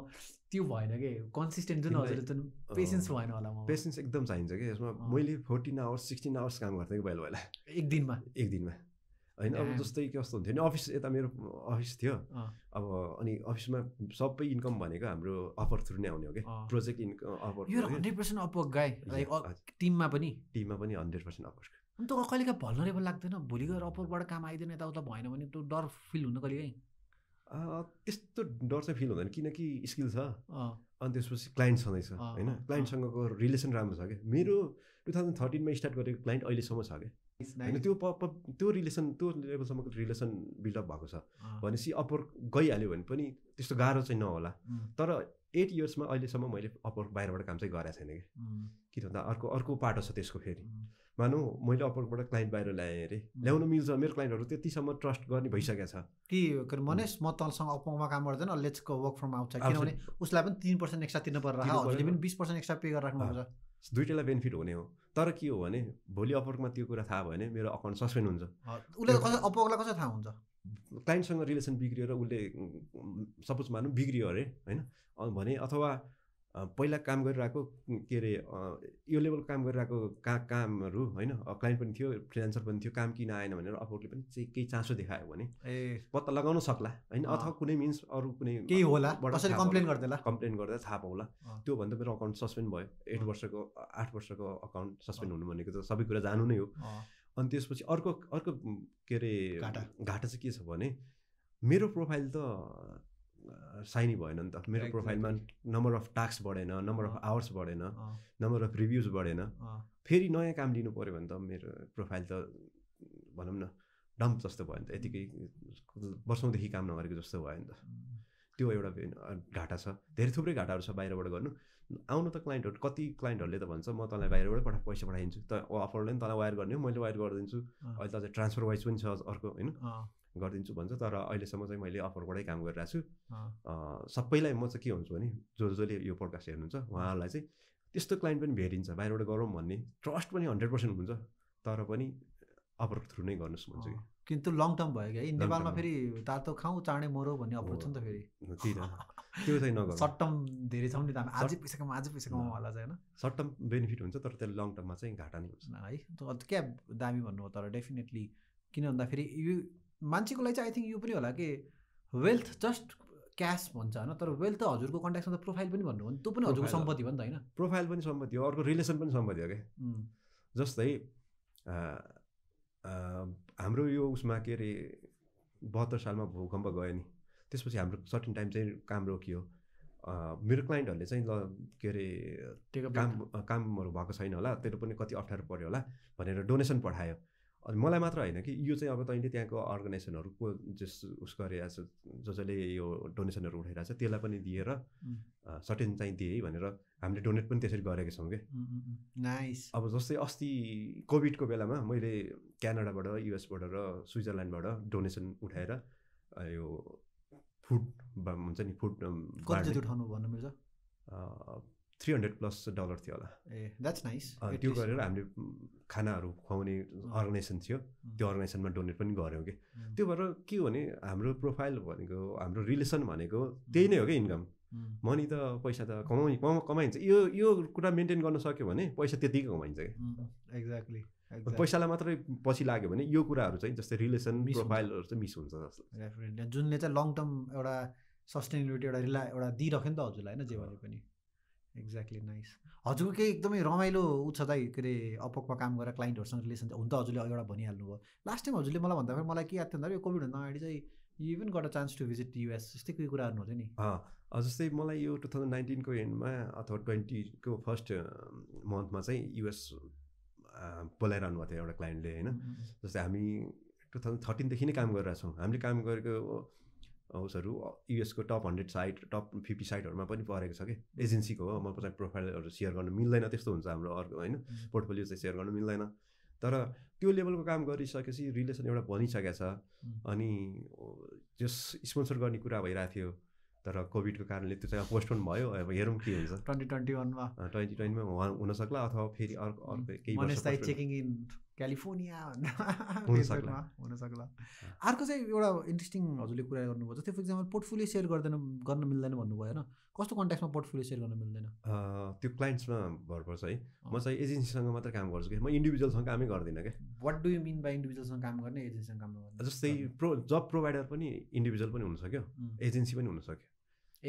त्यो भएन कि कन्सिस्टेन्ट जुन हजुर जुन पेसेन्स भएन होला म पेसेन्स एकदम चाहिन्छ कि यसमा मैले फोर्टिन आवर्स सिक्सटिन आवर्स काम गर्थेँ कि पहिला पहिला एक दिनमा एक दिनमा होइन अब जस्तै कस्तो हुन्थ्यो नि अफिस यता मेरो अफिस थियो अब अनि अफिसमा सबै इन्कम भनेको हाम्रो अफर थ्रु नै आउने हो कि project income offer hundred percent Upwork guy टिममा पनि टिममा पनि हन्ड्रेड पर्सेन्ट अपवर्क अनि तँ कहिले काहीँ भलरेबल लाग्दैन भोलि गएर अप्परबाट काम आइदिएन यताउता भएन भने त्यो डर फिल हुन कहिले काहीँ त्यस्तो डर चाहिँ फिल हुँदैन किनकि स्किल छ अनि त्यसपछि क्लाइन्ट छँदैछ होइन क्लाइन्टसँगको रिलेसन राम्रो छ क्या मेरो टु थाउजन्ड थर्टिनमा स्टार्ट गरेको क्लाइन्ट अहिलेसम्म छ क्या होइन त्यो पप त्यो रिलेसन त्यो लेभलसम्मको रिलेसन बिल्डअप भएको छ भनेपछि अप्पर गइहाल्यो भने पनि त्यस्तो गाह्रो चाहिँ नहोला तर एट इयर्समा अहिलेसम्म मैले अप्पर बाहिरबाट काम चाहिँ गराएको छैन कि किन भन्दा अर्को अर्को पाटो छ त्यसको फेरि मानौ मैले अपरकोबाट क्लाइन्ट बाहिर ल्याएँ अरे ल्याउन मिल्छ मेरो क्लाइन्टहरू त्यतिसम्म ट्रस्ट गर्ने भइसकेको छ कि के अरे मनेस म तलसँग अपमा काम गर्दैन लेट्सको वर्क फ्रम आउँछ किनभने उसलाई पनि तिन पर्सेन्ट एक्स्ट्रा तिर्नु पर्छ हजुरले पनि बिस पर्सेन्ट एक्स्ट्रा पे गरेर राख्नुपर्छ दुइटैलाई बेनिफिट हुने हो तर के हो भने भोलि अपवर्कमा त्यो कुरा थाहा भयो भने मेरो अकाउन्ट सस्पेन्ड हुन्छ उसलाई कसरी अपवर्कलाई कसरी थाहा हुन्छ क्लाइन्टसँग रिलेसन र उसले सपोज मानौँ बिग्रियो अरे होइन भने अथवा पहिला काम गरिरहेको के अरे यो लेभल काम गरिरहेको का कामहरू होइन क्लाइन्ट पनि थियो फ्रिलान्सर पनि थियो काम किन आएन भनेर अफोर्डले पनि केही चासो देखायो भने ए पत्ता लगाउन सक्ला होइन अथवा कुनै मिन्स अरू कुनै केही होला कम्प्लेन गर्दैला कम्प्लेन गर्दा थाहा पाउला त्योभन्दा मेरो अकाउन्ट सस्पेन्ड भयो एट वर्षको आठ वर्षको अकाउन्ट सस्पेन्ड हुनु भनेको त सबै कुरा जानु नै हो अनि त्यसपछि अर्को अर्को के अरे घाटा चाहिँ के छ भने मेरो प्रोफाइल त साइनी भएन नि त मेरो प्रोफाइलमा नम्बर अफ टास्क बढेन नम्बर अफ आवर्स बढेन नम्बर अफ रिभ्युज बढेन फेरि नयाँ काम लिनु पऱ्यो भने त मेरो प्रोफाइल त भनौँ न डम्प जस्तो भयो नि त यतिकै वर्षौँदेखि काम नगरेको जस्तो भयो नि त त्यो एउटा घाटा छ धेरै थुप्रै घाटाहरू छ बाहिरबाट गर्नु आउनु त क्लाइन्टहरू कति क्लाइन्टहरूले त भन्छ म तँलाई बाहिरबाट पठा पैसा पठाइदिन्छु त अफरले पनि तँलाई वायर गर्ने हो मैले वायर गरिदिन्छु अहिले त ट्रान्सफर वाइज पनि छ अर्को होइन गरिदिन्छु भन्छ तर अहिलेसम्म चाहिँ मैले अफरबाटै काम गरिरहेको छु सबैलाई म चाहिँ के हुन्छु भने जो जसले यो पोडकास्ट हेर्नुहुन्छ उहाँहरूलाई चाहिँ त्यस्तो क्लाइन्ट पनि भेटिन्छ बाहिरबाट गरौँ भन्ने ट्रस्ट पनि हन्ड्रेड पर्सेन्ट हुन्छ तर पनि अफर थ्रु नै गर्नुहोस् भन्छु कि त्यो लङ टर्म भयो क्या नेपालमा फेरि तातो खाउँ चाँडै मरो भन्ने अफर छ नि त फेरि त्यो चाहिँ नगर सर्ट टर्म धेरै छ नि त आजै पैसा कमा आजै पैसा कमाउँ चाहिँ होइन सर्ट टर्म बेनिफिट हुन्छ तर त्यसले लङ टर्ममा चाहिँ घाटा नै हुन्छ है क्या दामी भन्नुभयो तर डेफिनेटली किन भन्दाखेरि यो मान्छेको लागि चाहिँ आई थिङ्क यो पनि होला कि वेल्थ जस्ट क्यास भन्छ होइन तर वेल्थ त हजुरको कन्ट्याक्टमा त प्रोफाइल पनि भन्नु हो नि त्यो पनि हजुरको सम्पत्ति हो नि त होइन प्रोफाइल पनि सम्पत्ति हो अर्को रिलेसन पनि सम्पत्ति हो क्या जस्तै हाम्रो यो उसमा के अरे बहत्तर सालमा भूकम्प गयो नि त्यसपछि हाम्रो सर्टिन टाइम चाहिँ काम रोकियो मेरो क्लाइन्टहरूले चाहिँ ल के अरे काम कामहरू भएको छैन होला तेरो पनि कति अप्ठ्यारो पऱ्यो होला भनेर डोनेसन पठायो अनि मलाई मात्र होइन कि यो चाहिँ अब तैँले त्यहाँको अर्गनाइजेसनहरूको जस उस छ जो जसले यो डोनेसनहरू उठाइरहेको छ त्यसलाई पनि दिएर सर्टेन चाहिँ दिए भनेर हामीले डोनेट पनि त्यसरी गरेका छौँ क्या नाइस अब जस्तै अस्ति कोभिडको बेलामा मैले क्यानाडाबाट युएसबाट र स्विजरल्यान्डबाट डोनेसन उठाएर यो फुड हुन्छ नि फुड उठाउनु भन्नु मिल्छ थ्री हन्ड्रेड प्लस डलर थियो होला ए द्याट्स नाइस त्यो गरेर हामीले खानाहरू खुवाउने अर्गनाइजेसन थियो त्यो अर्गनाइजेसनमा डोनेट पनि गऱ्यौँ कि त्यो भएर के हो भने हाम्रो प्रोफाइल भनेको हाम्रो रिलेसन भनेको त्यही नै हो क्या इन्कम मनी त पैसा त कमाउँ कमाइन्छ यो यो कुरा मेन्टेन गर्न सक्यो भने पैसा त्यतिकै कमाइन्छ क्या एक्ज्याक्टली पैसालाई मात्रै पछि लाग्यो भने यो कुराहरू चाहिँ जस्तै रिलेसन प्रोफाइलहरू चाहिँ मिस हुन्छ जस्तो जुनले चाहिँ लङ टर्म एउटा सस्टेनेबिलिटी एउटा रिला एउटा दिइराख्यो नि त हजुरलाई होइन जे भने पनि एक्ज्याक्टली नाइस हजुरको केही एकदमै रमाइलो उच्च दाइ के अरे अपकमा काम गरेर क्लाइन्टहरूसँग रिलेसन हुन त हजुरले एउटा भनिहाल्नु भयो लास्ट टाइम हजुरले मलाई भन्दाखेरि मलाई के याद थियो भन्दाखेरि यो कोभिडभन्दा अगाडि चाहिँ you even got a chance to visit US जस्तै केही कुराहरू हुन्थ्यो नि जस्तै मलाई यो टु थाउजन्ड नाइन्टिनको एन्डमा अथवा ट्वेन्टीको फर्स्ट मन्थमा चाहिँ युएस बोलाइरहनु भएको थियो एउटा क्लाइन्टले होइन जस्तै हामी टु थाउजन्ड थर्टिनदेखि नै काम छौँ हामीले काम गरेको हाउसहरू युएसको top hundred site top fifty साइटहरूमा पनि परेको छ कि एजेन्सीको हो म पछाडि प्रोफाइलहरू सेयर गर्नु मिल्दैन त्यस्तो हुन्छ हाम्रो अर्को होइन पोर्टफोलियो चाहिँ सेयर गर्नु मिल्दैन तर त्यो लेभलको काम गरिसकेपछि रिलेसन एउटा बनिसकेको छ अनि जस स्पोन्सर गर्ने कुरा भइरहेको थियो तर कोभिडको कारणले त्यो चाहिँ पोस्टपोन भयो अब हेरौँ के हुन्छ ट्वेन्टी ट्वेन्टी वानमा ट्वेन्टी ट्वेन्टीमा हुनसक्ला अथवा फेरि अर्को अर्को केही क्यालिफोर्निया हुनसक्ला अर्को चाहिँ एउटा इन्ट्रेस्टिङ हजुरले कुरा गर्नुभयो जस्तै फर इक्जाम्पल पोर्टफोलियो सेयर गर्दैन गर्न मिल्दैन भन्नुभयो होइन कस्तो कन्ट्याक्समा पोर्टफोलियो सेयर गर्न मिल्दैन त्यो क्लाइन्ट्समा भर पर्छ है म चाहिँ एजेन्सीसँग मात्र काम गर्छु कि म इन्डिभिजुअलसँग कामै गर्दिनँ क्या what do you mean by इन्डिभिजुअलसँग काम गर्ने एजेन्सीसँग काम गर्ने जस्तै प्रो जब प्रोभाइडर पनि इन्डिभिजुअल पनि हुनसक्यो एजेन्सी पनि हुनसक्यो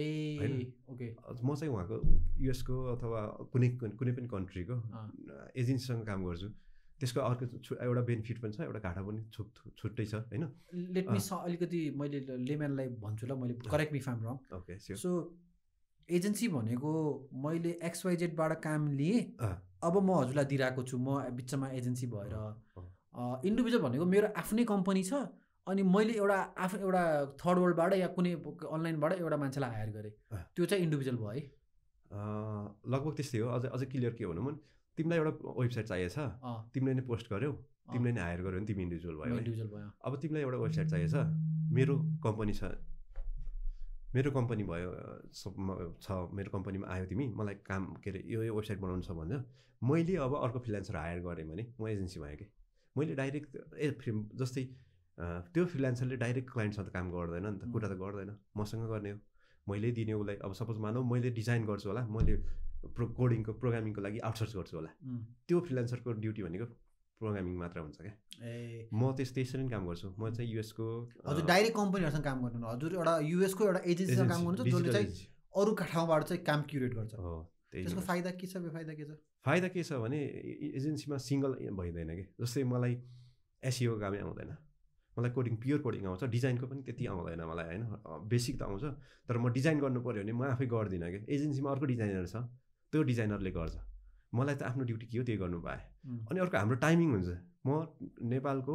ए ओके म चाहिँ उहाँको युएसको अथवा कुनै कुनै पनि कन्ट्रीको एजेन्सीसँग काम गर्छु त्यसको अर्को एउटा बेनिफिट पनि छ एउटा घाटा पनि छुट छुट्टै छ होइन लेटमी अलिकति मैले लेम्यानलाई भन्छु ल मैले correct me from wrong okay so agency भनेको मैले एक्सवाइजेडबाट काम लिएँ अब म हजुरलाई दिइरहेको छु म बिचमा एजेन्सी भएर इन्डिभिजुअल भनेको मेरो आफ्नै कम्पनी छ अनि मैले एउटा आफ्नो एउटा थर्ड वर्ल्डबाट या कुनै अनलाइनबाट एउटा मान्छेलाई हायर गरेँ त्यो चाहिँ इन्डिभिजुअल भयो है लगभग त्यस्तै हो अझ अझ क्लियर के भनौँ तिमीलाई एउटा वेबसाइट चाहिएछ तिमीले नै पोस्ट गर्यौ तिमीले नै हायर गर्यो नि तिमी इन्डिभिजुअल भयो इन्डिभिजुअल भयो अब तिमीलाई एउटा वेबसाइट चाहिएछ मेरो कम्पनी छ मेरो कम्पनी भयो छ मेरो कम्पनीमा आयो तिमी मलाई काम के अरे यो वेबसाइट बनाउनु छ भन्छ मैले अब अर्को फ्रिलान्सर हायर गरेँ भने म एजेन्सी भएँ कि मैले डाइरेक्ट ए फ्रि जस्तै त्यो फ्रिलान्सरले डाइरेक्ट क्लाइन्टसँग त काम गर्दैन नि त कुरा त गर्दैन मसँग गर्ने हो मैले दिने उसलाई अब सपोज मानौ मैले डिजाइन गर्छु होला मैले प्रो कोडिङको प्रोग्रामिङको लागि आउटसोर्स गर्छु होला त्यो फ्रिलान्सरको ड्युटी भनेको प्रोग्रामिङ मात्र हुन्छ क्या म त्यस त्यसरी नै काम गर्छु म चाहिँ युएसको हजुर डाइरेक्ट कम्पनीहरूसँग काम गर्नु हजुर एउटा युएसको एउटा एजेन्सीसँग काम गर्नु जसले चाहिँ अरू ठाउँबाट चाहिँ काम क्युरेट गर्छ हो त्यसको फाइदा के छ फाइदा के छ फाइदा के छ भने एजेन्सीमा सिङ्गल भइँदैन कि जस्तै मलाई एसिओको कामै आउँदैन मलाई कोडिङ प्योर कोडिङ आउँछ डिजाइनको पनि त्यति आउँदैन मलाई होइन बेसिक त आउँछ तर म डिजाइन गर्नु पऱ्यो भने म आफै गर्दिनँ कि एजेन्सीमा अर्को डिजाइनर छ त्यो डिजाइनरले गर्छ मलाई त आफ्नो ड्युटी के हो त्यही गर्नु पाएँ अनि अर्को हाम्रो टाइमिङ हुन्छ म नेपालको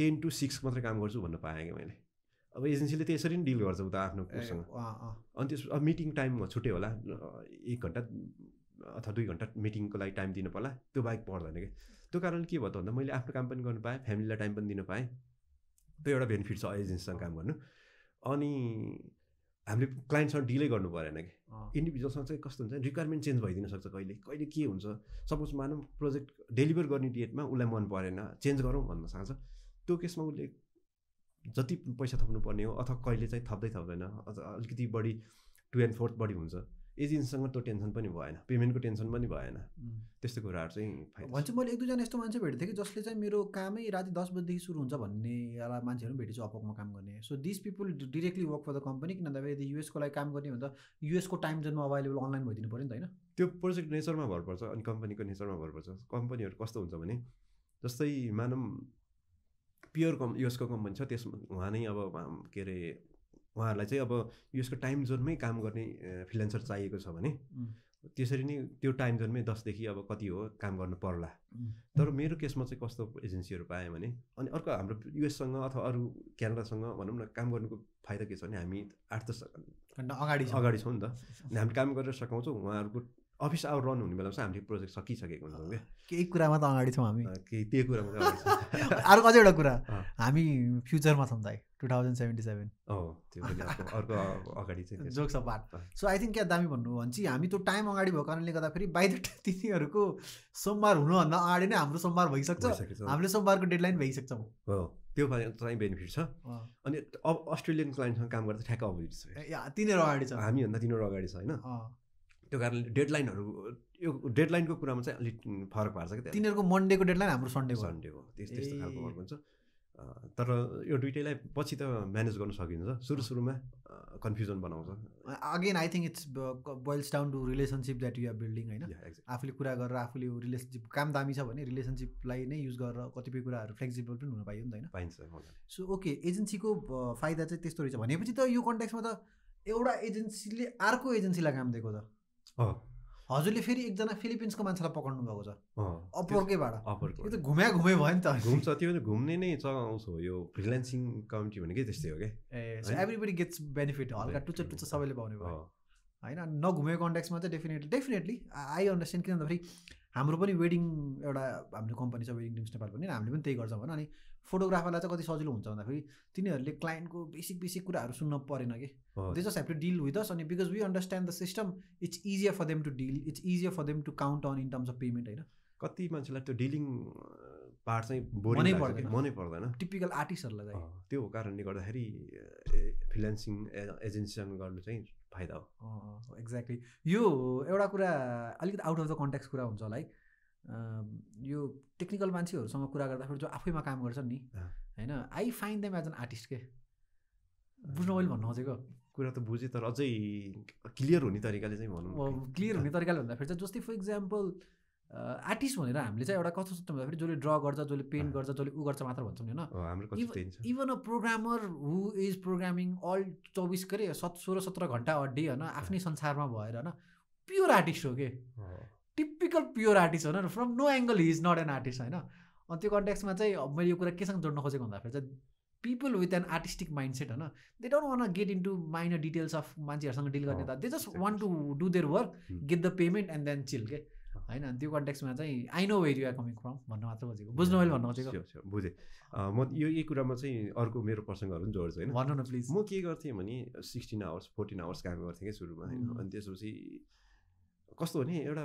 टेन टु सिक्स मात्रै काम गर्छु भन्न पाएँ कि मैले अब एजेन्सीले त्यसरी नै डिल गर्छ उता आफ्नो उसँग अनि त्यस अब मिटिङ टाइममा छुट्यो होला एक घन्टा अथवा दुई घन्टा मिटिङको लागि टाइम दिनु पर्ला त्यो बाहेक पर्दैन कि त्यो कारण के भयो त भन्दा मैले आफ्नो काम पनि गर्नु पाएँ फ्यामिलीलाई टाइम पनि दिनु पाएँ त्यो एउटा बेनिफिट छ एजेन्सीसँग काम गर्नु अनि हामीले क्लाइन्टसँग डिलै गर्नु परेन कि इन्डिभिजुअलसँग चाहिँ कस्तो हुन्छ रिक्वायरमेन्ट चेन्ज भइदिन सक्छ कहिले कहिले के हुन्छ सपोज मानौँ प्रोजेक्ट डेलिभर गर्ने डेटमा उसलाई मन परेन चेन्ज गरौँ भन्न सक्छ त्यो केसमा उसले जति पैसा थप्नुपर्ने हो अथवा कहिले चाहिँ थप्दै थप्दैन अझ अलिकति बढी टु एन्ड फोर्थ बढी हुन्छ एजेन्सीसँग त्यो टेन्सन पनि भएन पेमेन्टको टेन्सन पनि भएन त्यस्तो कुराहरू चाहिँ भन्छ मैले एक दुईजना यस्तो मान्छे भेटेको थिएँ कि जसले चाहिँ मेरो कामै राति दस बजीदेखि सुरु हुन्छ भन्ने एउटा मान्छेहरू भेटेको छु अपकमा काम गर्ने so this people directly work for the company किन भन्दाखेरि यदि युएसको लागि काम गर्ने भन्दा युएसको टाइम जोनमा अभाइलेबल अनलाइन भइदिनु पऱ्यो नि त होइन त्यो प्रोजेक्ट नेचरमा भर पर्छ अनि कम्पनीको नेचरमा भर पर्छ कम्पनीहरू कस्तो हुन्छ भने जस्तै मानौँ प्योर कम् युएसको कम्पनी छ त्यसमा उहाँ नै अब के अरे उहाँहरूलाई चाहिँ अब यसको टाइम जोनमै काम गर्ने फ्रिलेन्सर चाहिएको छ भने त्यसरी नै त्यो टाइम जोनमै दसदेखि अब कति हो काम गर्नु पर्ला तर मेरो केसमा चाहिँ कस्तो एजेन्सीहरू पाएँ भने अनि अर्को हाम्रो युएससँग अथवा अरू क्यानाडासँग भनौँ न काम गर्नुको फाइदा के छ भने हामी आठ दस अगाडि अगाडि छौँ नि त हामी काम गरेर सघाउँछौँ उहाँहरूको अफिस आवर रन हुने बेलामा चाहिँ हामीले प्रोजेक्ट सकिसकेको हुन्छौँ क्या केही कुरामा त अगाडि छौँ हामी केही त्यही कुरामा अर्को अझै एउटा कुरा हामी फ्युचरमा छौँ दाइ टु थाउजन्ड सेभेन्टी सेभेन अर्को अगाडि चाहिँ jokes of part so I think क्या दामी भन्नु भने चाहिँ हामी त्यो टाइम अगाडि भएको कारणले गर्दा फेरि द तिनीहरूको सोमबार हुनुभन्दा अगाडि नै हाम्रो सोमबार भइसक्छ हामीले सोमबारको डेडलाइन भइसक्छौँ हो त्यो चाहिँ बेनिफिट छ अनि अब अस्ट्रेलियन क्लाइन्टसँग काम गर्दा ठ्याक्क अपोजिट छ तिनीहरू अगाडि छ हामीभन्दा तिनीहरू अगाडि छ होइन त्यो कारणले डेडलाइनहरू यो डेडलाइनको कुरामा चाहिँ अलिक फरक पार्छ क्या तिनीहरूको मन्डेको डेडलाइन हाम्रो सन्डेको सन्डेको त्यस्तो त्यस्तो खालको फरक हुन्छ तर यो दुइटैलाई पछि त म्यानेज गर्न सकिन्छ सुरु सुरुमा कन्फ्युजन बनाउँछ again I think it's boils down to relationship that you're building होइन आफूले कुरा गरेर आफूले यो रिलेसनसिप काम दामी छ भने रिलेसनसिपलाई नै युज गरेर कतिपय कुराहरू फ्लेक्सिबल पनि हुन पाइयो नि त होइन पाइन्छ सो ओके एजेन्सीको फाइदा चाहिँ त्यस्तो रहेछ भनेपछि त यो कन्ट्याक्समा त एउटा एजेन्सीले अर्को एजेन्सीलाई काम दिएको त हजुरले फेरि एकजना फिलिपिन्सको मान्छेलाई पक्राउनु भएको छ अपवर्कैबाट अपवर्क त घुम्या घुमे भयो नि त घुम्छ त्यो भने घुम्ने नै चलाउँछ यो फ्रिलान्सिङ कम्युनिटी भनेकै त्यस्तै हो क्या एभ्रीबडी गेट्स बेनिफिट हल्का टुच्च टुच्च सबैले पाउने भयो होइन नघुमेको कन्ट्याक्समा चाहिँ डेफिनेटली डेफिनेटली आई अन्डरस्ट्यान्ड किन भन्दाखेरि हाम्रो पनि वेडिङ एउटा हाम्रो कम्पनी छ वेडिङ ड्रिम्स नेपाल पनि हामीले पनि त्यही गर्छौँ भने अनि फोटोग्राफरलाई चाहिँ कति सजिलो हुन्छ भन्दाखेरि तिनीहरूले क्लाइन्टको बेसिक बेसिक कुराहरू सुन्न परेन कि they just have to deal with us अनि because we understand the system it's easier for them to deal it's easier for them to count on in terms of payment होइन कति मान्छेलाई त्यो dealing part चाहिँ मनै पर्दैन मनै पर्दैन टिपिकल आर्टिस्टहरूलाई चाहिँ त्यो कारणले गर्दाखेरि फिलान्सिङ एजेन्सीसँग गर्नु चाहिँ फाइदा हो एक्ज्याक्टली यो एउटा कुरा अलिकति आउट अफ द कन्ट्याक्स कुरा हुन्छ होला है यो टेक्निकल मान्छेहरूसँग कुरा गर्दाखेरि जो आफैमा काम गर्छन् नि होइन I find them as an artist के बुझ्नु मैले भन्नु खोजेको कुरा त बुझेँ तर अझै क्लियर हुने तरिकाले चाहिँ भनौँ क्लियर हुने तरिकाले भन्दाखेरि चाहिँ जस्तै फर इक्जाम्पल आर्टिस्ट भनेर हामीले चाहिँ एउटा कस्तो सोच्छौँ भन्दाखेरि जसले ड्र गर्छ जसले पेन्ट गर्छ जसले ऊ गर्छ मात्र भन्छौँ नि होइन even a programmer who is programming all चौबिस के सत् सोह्र सत्र घन्टा अड्डी होइन आफ्नै संसारमा भएर होइन प्योर आर्टिस्ट हो कि टिपिकल प्योर आर्टिस्ट होइन from no angle he is not an artist होइन अनि त्यो कन्ट्याक्समा चाहिँ मैले यो कुरा केसँग जोड्न खोजेको भन्दाखेरि चाहिँ people with an artistic mindset होइन they don't want get to minor details of मान्छेहरूसँग डिल गर्ने त they just want to do their work get the payment and then chill के होइन त्यो कन्टेक्समा चाहिँ I know where are coming from भन्नु मात्र खोजेको बुझ्नु मैले भन्नु खोजेको बुझेँ म यो यही कुरामा चाहिँ अर्को मेरो प्रसङ्गहरू पनि जोड्छ होइन भन्नु न प्लिज म के गर्थेँ भने सिक्सटिन आवर्स फोर्टिन आवर्स काम गर्थेँ क्या सुरुमा होइन mm. अनि त्यसपछि कस्तो भने एउटा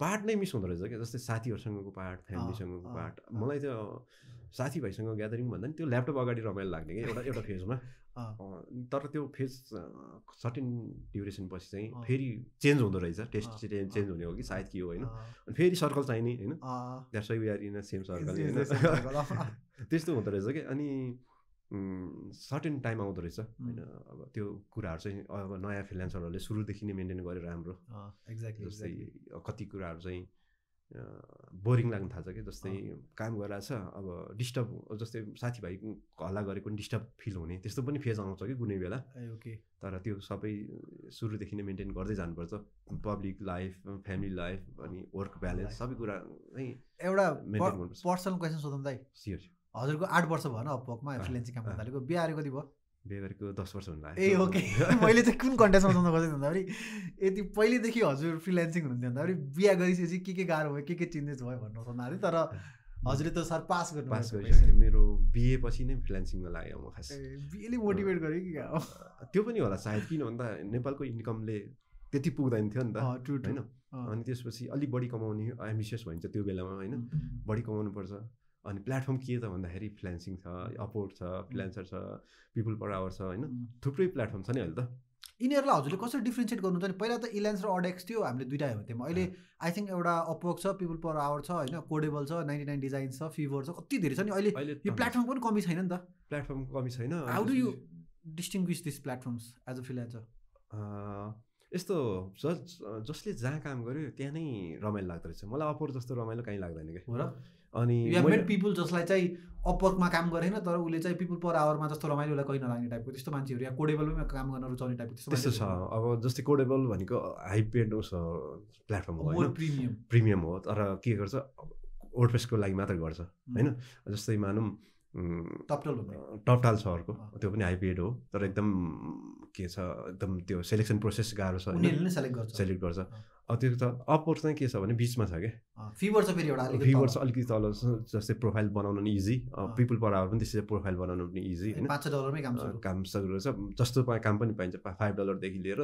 पार्ट नै मिस हुँदो रहेछ क्या जस्तै साथीहरूसँगको पार्ट फ्यामिलीसँगको पार्ट मलाई त साथीभाइसँग ग्यादरिङ भन्दा पनि त्यो ल्यापटप अगाडि रमाइलो लाग्ने क्या एउटा एउटा फेजमा तर त्यो फेज सर्टिन ड्युरेसन पछि चाहिँ फेरि चेन्ज हुँदो रहेछ टेस्ट चाहिँ चेन्ज हुने हो कि सायद के हो होइन अनि फेरि सर्कल चाहिने होइन इन अ सेम सर्कल होइन त्यस्तो हुँदो रहेछ कि अनि सर्टेन टाइम आउँदो रहेछ होइन अब त्यो कुराहरू चाहिँ अब नयाँ फ्रिलान्सरहरूले सुरुदेखि नै मेन्टेन गरेर राम्रो एक्ज्याक्टली जस्तै कति कुराहरू चाहिँ बोरिङ लाग्नु थाल्छ कि जस्तै काम गरिरहेछ अब डिस्टर्ब जस्तै साथीभाइ हल्ला गरेको डिस्टर्ब फिल हुने त्यस्तो पनि फेज आउँछ कि कुनै बेला ओके तर त्यो सबै सुरुदेखि नै मेन्टेन गर्दै जानुपर्छ पब्लिक लाइफ फ्यामिली लाइफ अनि वर्क ब्यालेन्स सबै कुरा नै एउटा पर्सनल क्वेसन सोधौँ दाइ हजुरको आठ वर्ष भएन अपमा फ्रिलेन्सिङ काम थालेको बिहा कति भयो बिहे गरेको दस वर्ष हुनु लाग्यो ए ओके मैले चाहिँ कुन कन्ट्याक्टमा सोच्नु खोजेको भन्दाखेरि यति पहिल्यैदेखि हजुर फ्रिलान्सिङ हुनुहुन्थ्यो भन्दाखेरि बिहा गरिसकेपछि के के गाह्रो भयो के के चेन्जेस भयो भन्नु अरे तर हजुरले त सर पास गर्नु पास गरिसकेको मेरो बिए पछि नै फ्रिलान्सिङमा लाग्यो म खास बिएले मोटिभेट गरेँ कि त्यो पनि होला सायद किन भन्दा नेपालको इन्कमले त्यति पुग्दैन थियो नि त होइन अनि त्यसपछि अलिक बढी कमाउने एम्बिसियस भइन्छ त्यो बेलामा होइन बढी कमाउनु पर्छ अनि प्लेटफर्म के त भन्दाखेरि फ्रिलान्सिङ छ अपोर्ट छ फ्रिलान्सर छ पिपुल पर आवर छ होइन थुप्रै प्लेटफर्म छ नि अहिले त यिनीहरूलाई हजुरले कसरी डिफ्रेन्सिएट गर्नुहुन्छ नि पहिला त इलेन्स र अडेक्स थियो हामीले दुइटा हेर्थ्यौँ अहिले आई थिङ्क एउटा अपवर्क छ पिपल पर आवर छ होइन कोडेबल छ नाइन्टी नाइन डिजाइन छ फिभर छ कति धेरै छ नि अहिले यो प्लेटफर्म पनि कमी छैन नि त प्लेटफर्म कमी छैन how do you distinguish this platforms as a freelancer यस्तो जस जसले जहाँ काम गर्यो त्यहाँ नै रमाइलो लाग्दो रहेछ मलाई अपोर जस्तो रमाइलो कहीँ लाग्दैन क्या अनि पिपुल जसलाई चाहिँ अपवर्कमा काम गरेन तर उसले चाहिँ पिपुल पर आवरमा जस्तो रमाइलो उसलाई कहीँ नलाग्ने टाइपको त्यस्तो मान्छेहरू या कोडेबलमै काम गर्न रुचाउने टाइपको त्यस्तो छ अब जस्तै कोडेबल भनेको हाई पेड उस प्लेटफर्म हो प्रिमियम प्रिमियम हो तर के गर्छ वर्डप्रेसको लागि मात्र गर्छ होइन जस्तै मानौँ टपटल टपटाल छ अर्को त्यो पनि हाई पेड हो तर एकदम के छ एकदम त्यो सेलेक्सन प्रोसेस गाह्रो छ सेलेक्ट गर्छ त्यो त अपवर्ड चाहिँ के छ भने बिचमा छ क्या फिभर चाहिँ फेरि एउटा फिभर चाहिँ अलिकति तल जस्तै प्रोफाइल बनाउनु पनि इजी पिपुल पर आवर पनि त्यसरी प्रोफाइल बनाउनु पनि इजी होइन पाँच डलरमै काम काम सकिरहेको रहेछ जस्तो काम पनि पाइन्छ फाइभ डलरदेखि लिएर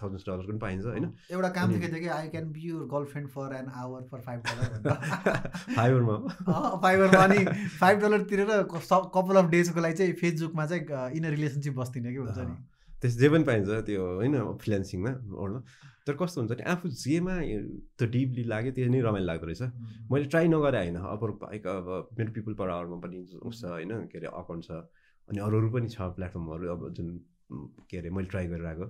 थाउजन्ड डलर पनि पाइन्छ होइन एउटा काम देखेको थियो कि I can be your girlfriend for an hour for five dollar फाइभरमा फाइभरमा अनि फाइभ डलर तिरेर कपाल अफ डेजको लागि चाहिँ फेसबुकमा चाहिँ इन रिलेसनसिप बस्दिनँ कि हुन्छ नि त्यस जे पनि पाइन्छ त्यो होइन फ्रिलान्सिङमा ओर्न तर कस्तो हुन्छ भने आफू जेमा त्यो डिपली लाग्यो त्यो नै रमाइलो लाग्दो रहेछ मैले ट्राई नगरे होइन अपर लाइक अब मेरो पिपल पर आवरमा पनि छ होइन के अरे अकाउन्ट छ अनि अरू अरू पनि छ प्लेटफर्महरू अब जुन के अरे मैले ट्राई गरेर आएको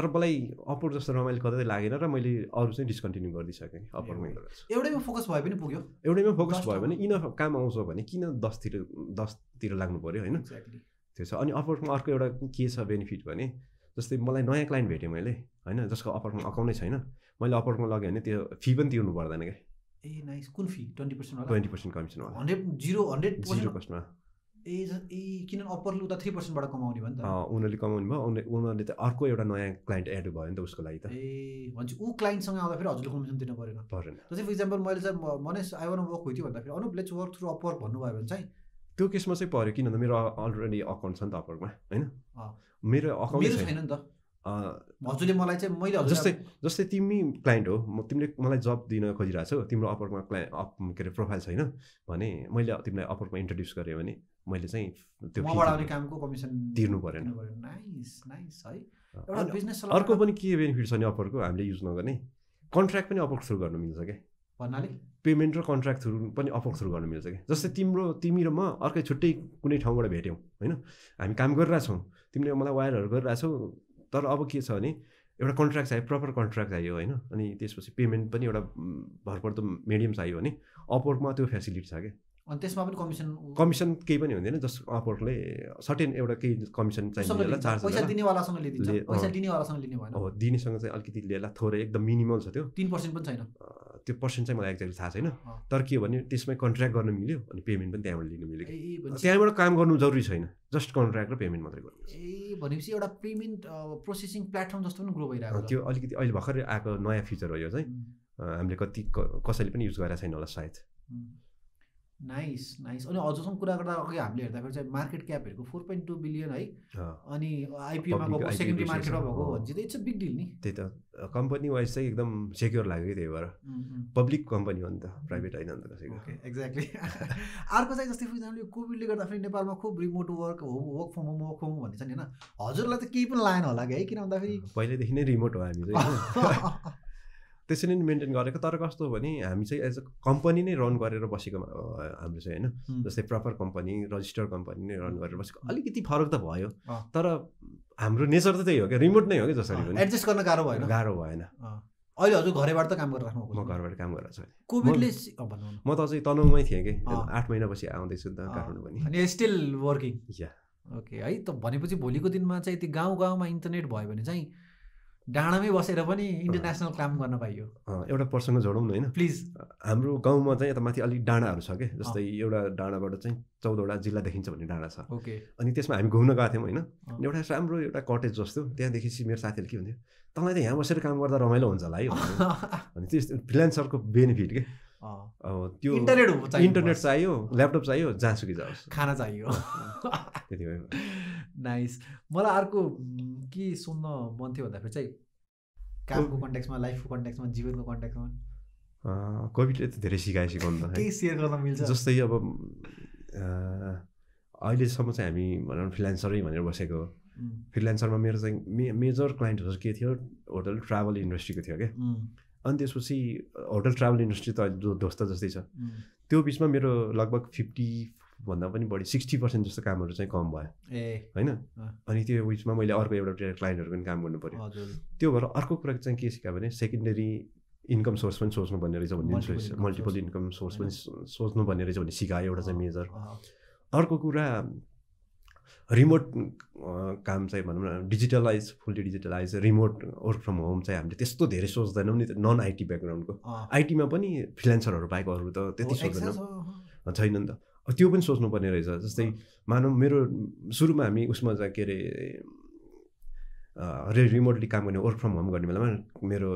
तर मलाई अपर जस्तो रमाइलो कतै लागेन र मैले अरू चाहिँ डिस्कन्टिन्यू गरिदिइसकेँ अपरमै एउटैमा फोकस भए पनि पुग्यो एउटैमा फोकस भयो भने इनफ काम आउँछ भने किन दसतिर दसतिर लाग्नु पऱ्यो होइन त्यो छ अनि अपवर्कमा अर्को एउटा के छ बेनिफिट भने जस्तै मलाई नयाँ क्लाइन्ट भेटेँ मैले होइन जसको अपवर्कमा अकाउन्टै छैन मैले अपवर्कमा लगेँ भने त्यो फी पनि तिर्नु पर्दैन क्या ए नाइस कुन fee twenty percent twenty commission hundred zero hundred zero पर्सेन्टमा ए किन उता थ्री पर्सेन्टबाट कमाउने भयो नि त उनीहरूले कमाउने भयो उनीहरूले त अर्को एउटा नयाँ क्लाइन्ट एड भयो नि त उसको लागि त ए भन्छ ऊ क्लाइन्टसँग आउँदा फेरि हजुरले कमिसन दिनु परेन जस्तै फर इक्जाम्पल मैले चाहिँ मनेस आई वान वर्क हुन्थ्यो भन्दाखेरि Anup let's work through Upwork भन्नुभयो भने चाहिँ त्यो केसमा चाहिँ पऱ्यो किनभने मेरो अलरेडी अकाउन्ट छ नि त अपवर्कमा होइन मेरो अकाउन्ट छैन नि त हजुरले मलाई चाहिँ मैले जस्तै जस्तै तिमी क्लाइन्ट हो म तिमीले मलाई जब दिन खोजिरहेको छौ तिम्रो अपवर्कमा क्लाइ अप के अरे प्रोफाइल छैन भने मैले तिमीलाई अपवर्कमा इन्ट्रोड्युस गरेँ भने मैले चाहिँ त्यो कामको कमिसन तिर्नु परेन अर्को पनि के बेनिफिट छ नि अपरको हामीले युज नगर्ने कन्ट्र्याक्ट पनि अपवर्क थ्रु गर्नु मिल्छ क्या भन्नाले पेमेन्ट र कन्ट्र्याक्ट थ्रु पनि अफर थ्रु गर्न मिल्छ कि जस्तै तिम्रो तिमी र म अर्कै छुट्टै कुनै ठाउँबाट भेट्यौँ होइन हामी काम गरिरहेछौँ तिमीले मलाई वायरहरू गरिरहेछौ तर अब के छ भने एउटा कन्ट्र्याक्ट चाहियो प्रपर कन्ट्र्याक्ट चाहियो होइन अनि त्यसपछि पेमेन्ट पनि एउटा भरपर्दो मिडियम चाहियो भने अपवर्कमा त्यो फेसिलिटी छ क्या अनि त्यसमा पनि कमिसन कमिसन केही पनि हुँदैन जस अपवर्कले सर्टेन एउटा केही कमिसन चाहिन्छ दिनेसँग चाहिँ अलिकति लिएर थोरै एकदम मिनिमल छ त्यो तिन पर्सेन्ट पनि छैन त्यो पर्सेन्ट चाहिँ मलाई एक्ज्याक्टली थाहा छैन तर के भने त्यसमै कन्ट्र्याक्ट गर्न मिल्यो अनि पेमेन्ट पनि त्यहाँबाट लिन मिल्यो त्यहाँबाट काम गर्नु जरुरी छैन जस्ट कन्ट्र्याक्ट र पेमेन्ट मात्रै गर्नु ए भनेपछि एउटा पेमेन्ट प्रोसेसिङ प्लेटफर्म जस्तो पनि ग्रो भइरहेको त्यो अलिकति अहिले भर्खरै आएको नयाँ फिचर हो यो चाहिँ हामीले कति कसैले पनि युज गराएको छैन होला सायद नाइस नाइस अनि हजुरसम्म कुरा गर्दा अघि हामीले हेर्दाखेरि चाहिँ मार्केट क्यापहरूको फोर पोइन्ट टू बिलियन है अनि आइपिओमा भएको सेकेन्डरी मार्केटमा भएको भने इट्स अ बिग डिल नि त्यही त कम्पनी वाइज चाहिँ एकदम सेक्योर लाग्यो कि त्यही भएर पब्लिक कम्पनी हो नि त प्राइभेट होइन नि कसैको एक्ज्याक्टली अर्को चाहिँ जस्तै फर इक्जाम्पल यो कोभिडले गर्दा फेरि नेपालमा खुब remote work home work from home work home भन्ने छ नि होइन हजुरलाई त केही पनि लाएन होला कि है किन भन्दाखेरि पहिल्यैदेखि नै रिमोट हो हामी चाहिँ त्यसरी नै मेन्टेन गरेको तर कस्तो भने हामी चाहिँ एज अ कम्पनी नै रन गरेर बसेको हाम्रो चाहिँ होइन जस्तै प्रपर कम्पनी रजिस्टर कम्पनी नै रन गरेर बसेको अलिकति फरक त भयो तर हाम्रो नेचर त त्यही हो क्या रिमोट नै हो कि जसरी पनि एडजस्ट गर्न गाह्रो भएन गाह्रो भएन अहिले हजुर घरैबाट त काम गरेर म घरबाट काम गरेर छु कोभिडले म त अझै तनाउमै थिएँ कि आठ महिनापछि आउँदैछु त काठमाडौँ पनि स्टिल वर्किङ ओके है त भनेपछि भोलिको दिनमा चाहिँ त्यो गाउँ गाउँमा इन्टरनेट भयो भने चाहिँ डाँडामै बसेर पनि इन्टरनेसनल काम गर्न पाइयो एउटा प्रसङ्ग जोडौँ न होइन प्लिज हाम्रो गाउँमा चाहिँ यता माथि अलिक डाँडाहरू छ क्या जस्तै एउटा डाँडाबाट चाहिँ चौधवटा जिल्ला देखिन्छ भन्ने डाँडा छ ओके अनि त्यसमा हामी घुम्न गएको थियौँ होइन एउटा राम्रो एउटा कटेज जस्तो त्यहाँदेखि मेरो साथीहरूले के भन्थ्यो तपाईँलाई त यहाँ बसेर काम गर्दा रमाइलो हुन्छ होला है अनि त्यस फ्रिलान्सरको बेनिफिट के त्यो इन्टरनेट इन्टरनेट चाहियो ल्यापटप चाहियो जान्छु जाओस् खाना चाहियो त्यति भयो नाइस मलाई अर्को के सुन्न मन थियो भन्दाखेरि चाहिँ कामको कन्ट्याक्समा लाइफको कन्ट्याक्समा जीवनको कन्ट्याक्समा कोभिडले त धेरै सिकायो सिकाउनु त केही सेयर गर्न मिल्छ जस्तै अब अहिलेसम्म चाहिँ हामी भनौँ फ्रिलान्सरै भनेर बसेको फ्रिलान्सरमा मेरो चाहिँ मे मेजर क्लाइन्टहरू के थियो होटल ट्राभल इन्डस्ट्रीको थियो क्या अनि त्यसपछि होटल ट्राभल इन्डस्ट्री त जो ध्वस्त जस्तै छ त्यो बिचमा मेरो लगभग फिफ्टी भन्दा पनि बढी सिक्सटी पर्सेन्ट जस्तो कामहरू चाहिँ कम भयो ए होइन अनि त्यो उयसमा मैले अर्को एउटा क्लाइन्टहरू पनि काम गर्नु पऱ्यो त्यो भएर अर्को कुरा चाहिँ के सिकायो भने सेकेन्डरी इन्कम सोर्स पनि सोच्नु भन्ने रहेछ भन्ने मल्टिपल इन्कम सोर्स पनि सोच्नु भन्ने रहेछ भन्ने सिकायो एउटा चाहिँ मेजर अर्को कुरा रिमोट काम चाहिँ भनौँ न digitalize fully digitalize remote work from home चाहिँ हामीले त्यस्तो धेरै सोच्दैनौँ नि नन आइटी ब्याकग्राउन्डको आइटीमा पनि फ्रिलेन्सरहरू पाएको अरू त त्यति सोच्दैनौँ छैन नि त त्यो पनि सोच्नुपर्ने रहेछ जस्तै मानौँ मेरो सुरुमा हामी उसमा के अरे रे रिमोटली काम गर्ने वर्क फ्रम होम गर्ने बेलामा मेरो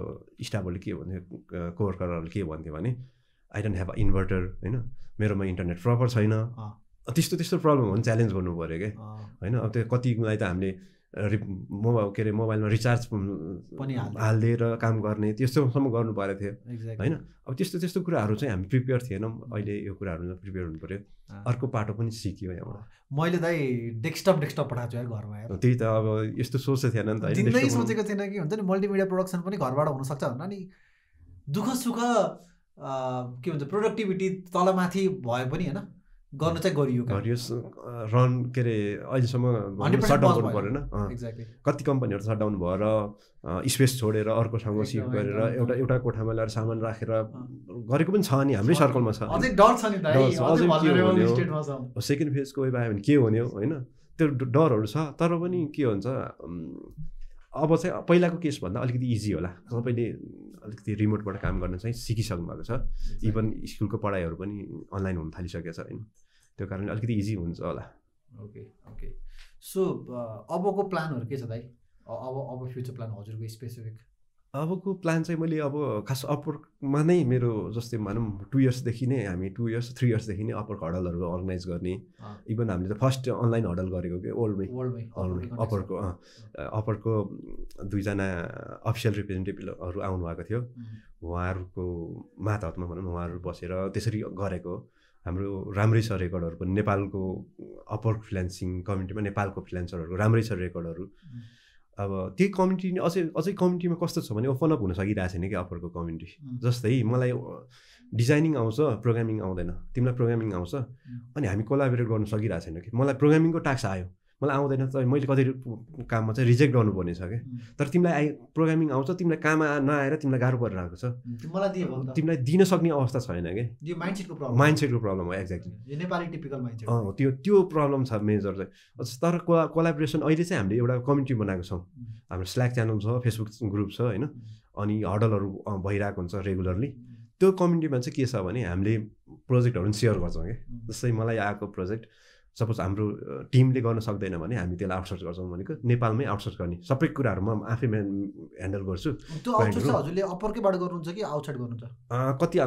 स्टाफहरूले के भन्थ्यो कोवर्करहरूले के भन्थ्यो भने आई डोन्ट हेभ इन्भर्टर होइन मेरोमा इन्टरनेट प्रपर छैन त्यस्तो त्यस्तो प्रब्लम हो भने च्यालेन्ज गर्नु पऱ्यो क्या होइन अब त्यो कतिलाई त हामीले रि मोबाइल के अरे मोबाइलमा रिचार्ज पनि हालिदिएर काम गर्ने त्यस्तोसम्म गर्नु परेको थियो होइन अब त्यस्तो त्यस्तो कुराहरू चाहिँ हामी प्रिपेयर थिएनौँ अहिले यो कुराहरूमा प्रिपेयर हुनु पऱ्यो अर्को पाटो पनि सिक्यो यहाँबाट मैले दाइ डेस्कटप डेस्कटप पठाएको छु घरमा आएर त्यही त अब यस्तो सोच थिएन नि त सोचेको थिएन कि हुन्छ नि मल्टिमिडिया प्रडक्सन पनि घरबाट हुनसक्छ भन्दा नि दुःख सुख के भन्छ प्रोडक्टिभिटी तलमाथि भए पनि होइन गर्न चाहिँ गरियो गरियोस् रन के अरे अहिलेसम्म सटडाउन गर्नु परेन कति कम्पनीहरू सटडाउन भएर स्पेस छोडेर अर्को ठाउँमा सिफ्ट गरेर एउटा एउटा कोठामा ल्याएर सामान राखेर गरेको पनि छ नि हाम्रै सर्कलमा छ सेकेन्ड फेजको वेब भयो भने के हुने हो होइन त्यो डरहरू छ तर पनि के हुन्छ अब चाहिँ पहिलाको केसभन्दा अलिकति इजी होला तपाईँले अलिकति रिमोटबाट काम गर्न चाहिँ सिकिसक्नु भएको छ इभन स्कुलको पढाइहरू पनि अनलाइन हुन थालिसकेको छ होइन त्यो कारणले अलिकति इजी हुन्छ होला ओके ओके सो अबको प्लानहरू के छ दाइ अब अब फ्युचर प्लान हजुरको स्पेसिफिक अबको प्लान चाहिँ मैले अब खास अप्परमा नै मेरो जस्तै भनौँ टु इयर्सदेखि नै हामी टु इयर्स थ्री इयर्सदेखि नै अप्परको हडलहरू अर्गनाइज गर्ने इभन हामीले त फर्स्ट अनलाइन हडल गरेको कि ओल्डमै ओल्डमै अपरको अपरको दुईजना अफिसियल रिप्रेजेन्टेटिभहरू आउनुभएको थियो उहाँहरूको मातहतमा भनौँ उहाँहरू बसेर त्यसरी गरेको हाम्रो राम्रै छ पनि नेपालको अप्पर फ्रिलान्सिङ कम्युनिटीमा नेपालको फ्रिलान्सरहरूको राम्रै छ रेकर्डहरू अब त्यही कम्युनिटी अझै अझै कम्युनिटीमा कस्तो छ भने ओपन अप हुन सकिरहेको छैन कि अप्परको कम्युनिटी जस्तै मलाई डिजाइनिङ आउँछ प्रोग्रामिङ आउँदैन तिमीलाई प्रोग्रामिङ आउँछ अनि हामी कोलाबरेट गर्नु सकिरहेको छैन कि मलाई प्रोग्रामिङको टास्क आयो मलाई आउँदैन त मैले कति काममा चाहिँ रिजेक्ट गर्नुपर्ने छ क्या तर तिमीलाई आइ प्रोग्रामिङ आउँछ तिमीलाई काम नआएर तिमीलाई गाह्रो परेर आएको छ तिमीलाई दिन सक्ने अवस्था छैन क्या माइन्डसेटको माइन्डसेटको प्रब्लम हो एक्ज्याक्टली नेपाली टिपिकल त्यो त्यो प्रब्लम छ मेजर चाहिँ तर कोलाबोरेसन अहिले चाहिँ हामीले एउटा कम्युनिटी बनाएको छौँ हाम्रो स्ल्याक च्यानल छ फेसबुक ग्रुप छ होइन अनि हडलहरू भइरहेको हुन्छ रेगुलरली त्यो कम्युनिटीमा चाहिँ के छ भने हामीले प्रोजेक्टहरू पनि सेयर गर्छौँ क्या जस्तै मलाई आएको प्रोजेक्ट सपोज हाम्रो टिमले गर्न सक्दैन भने हामी त्यसलाई आउटसोर्स गर्छौँ भनेको नेपालमै आउटसोर्स गर्ने सबै कुराहरू म आफै ह्यान्डल गर्छु हजुरले अपरकैबाट गर्नुहुन्छ कि आउटसाइड गर्नुहुन्छ कति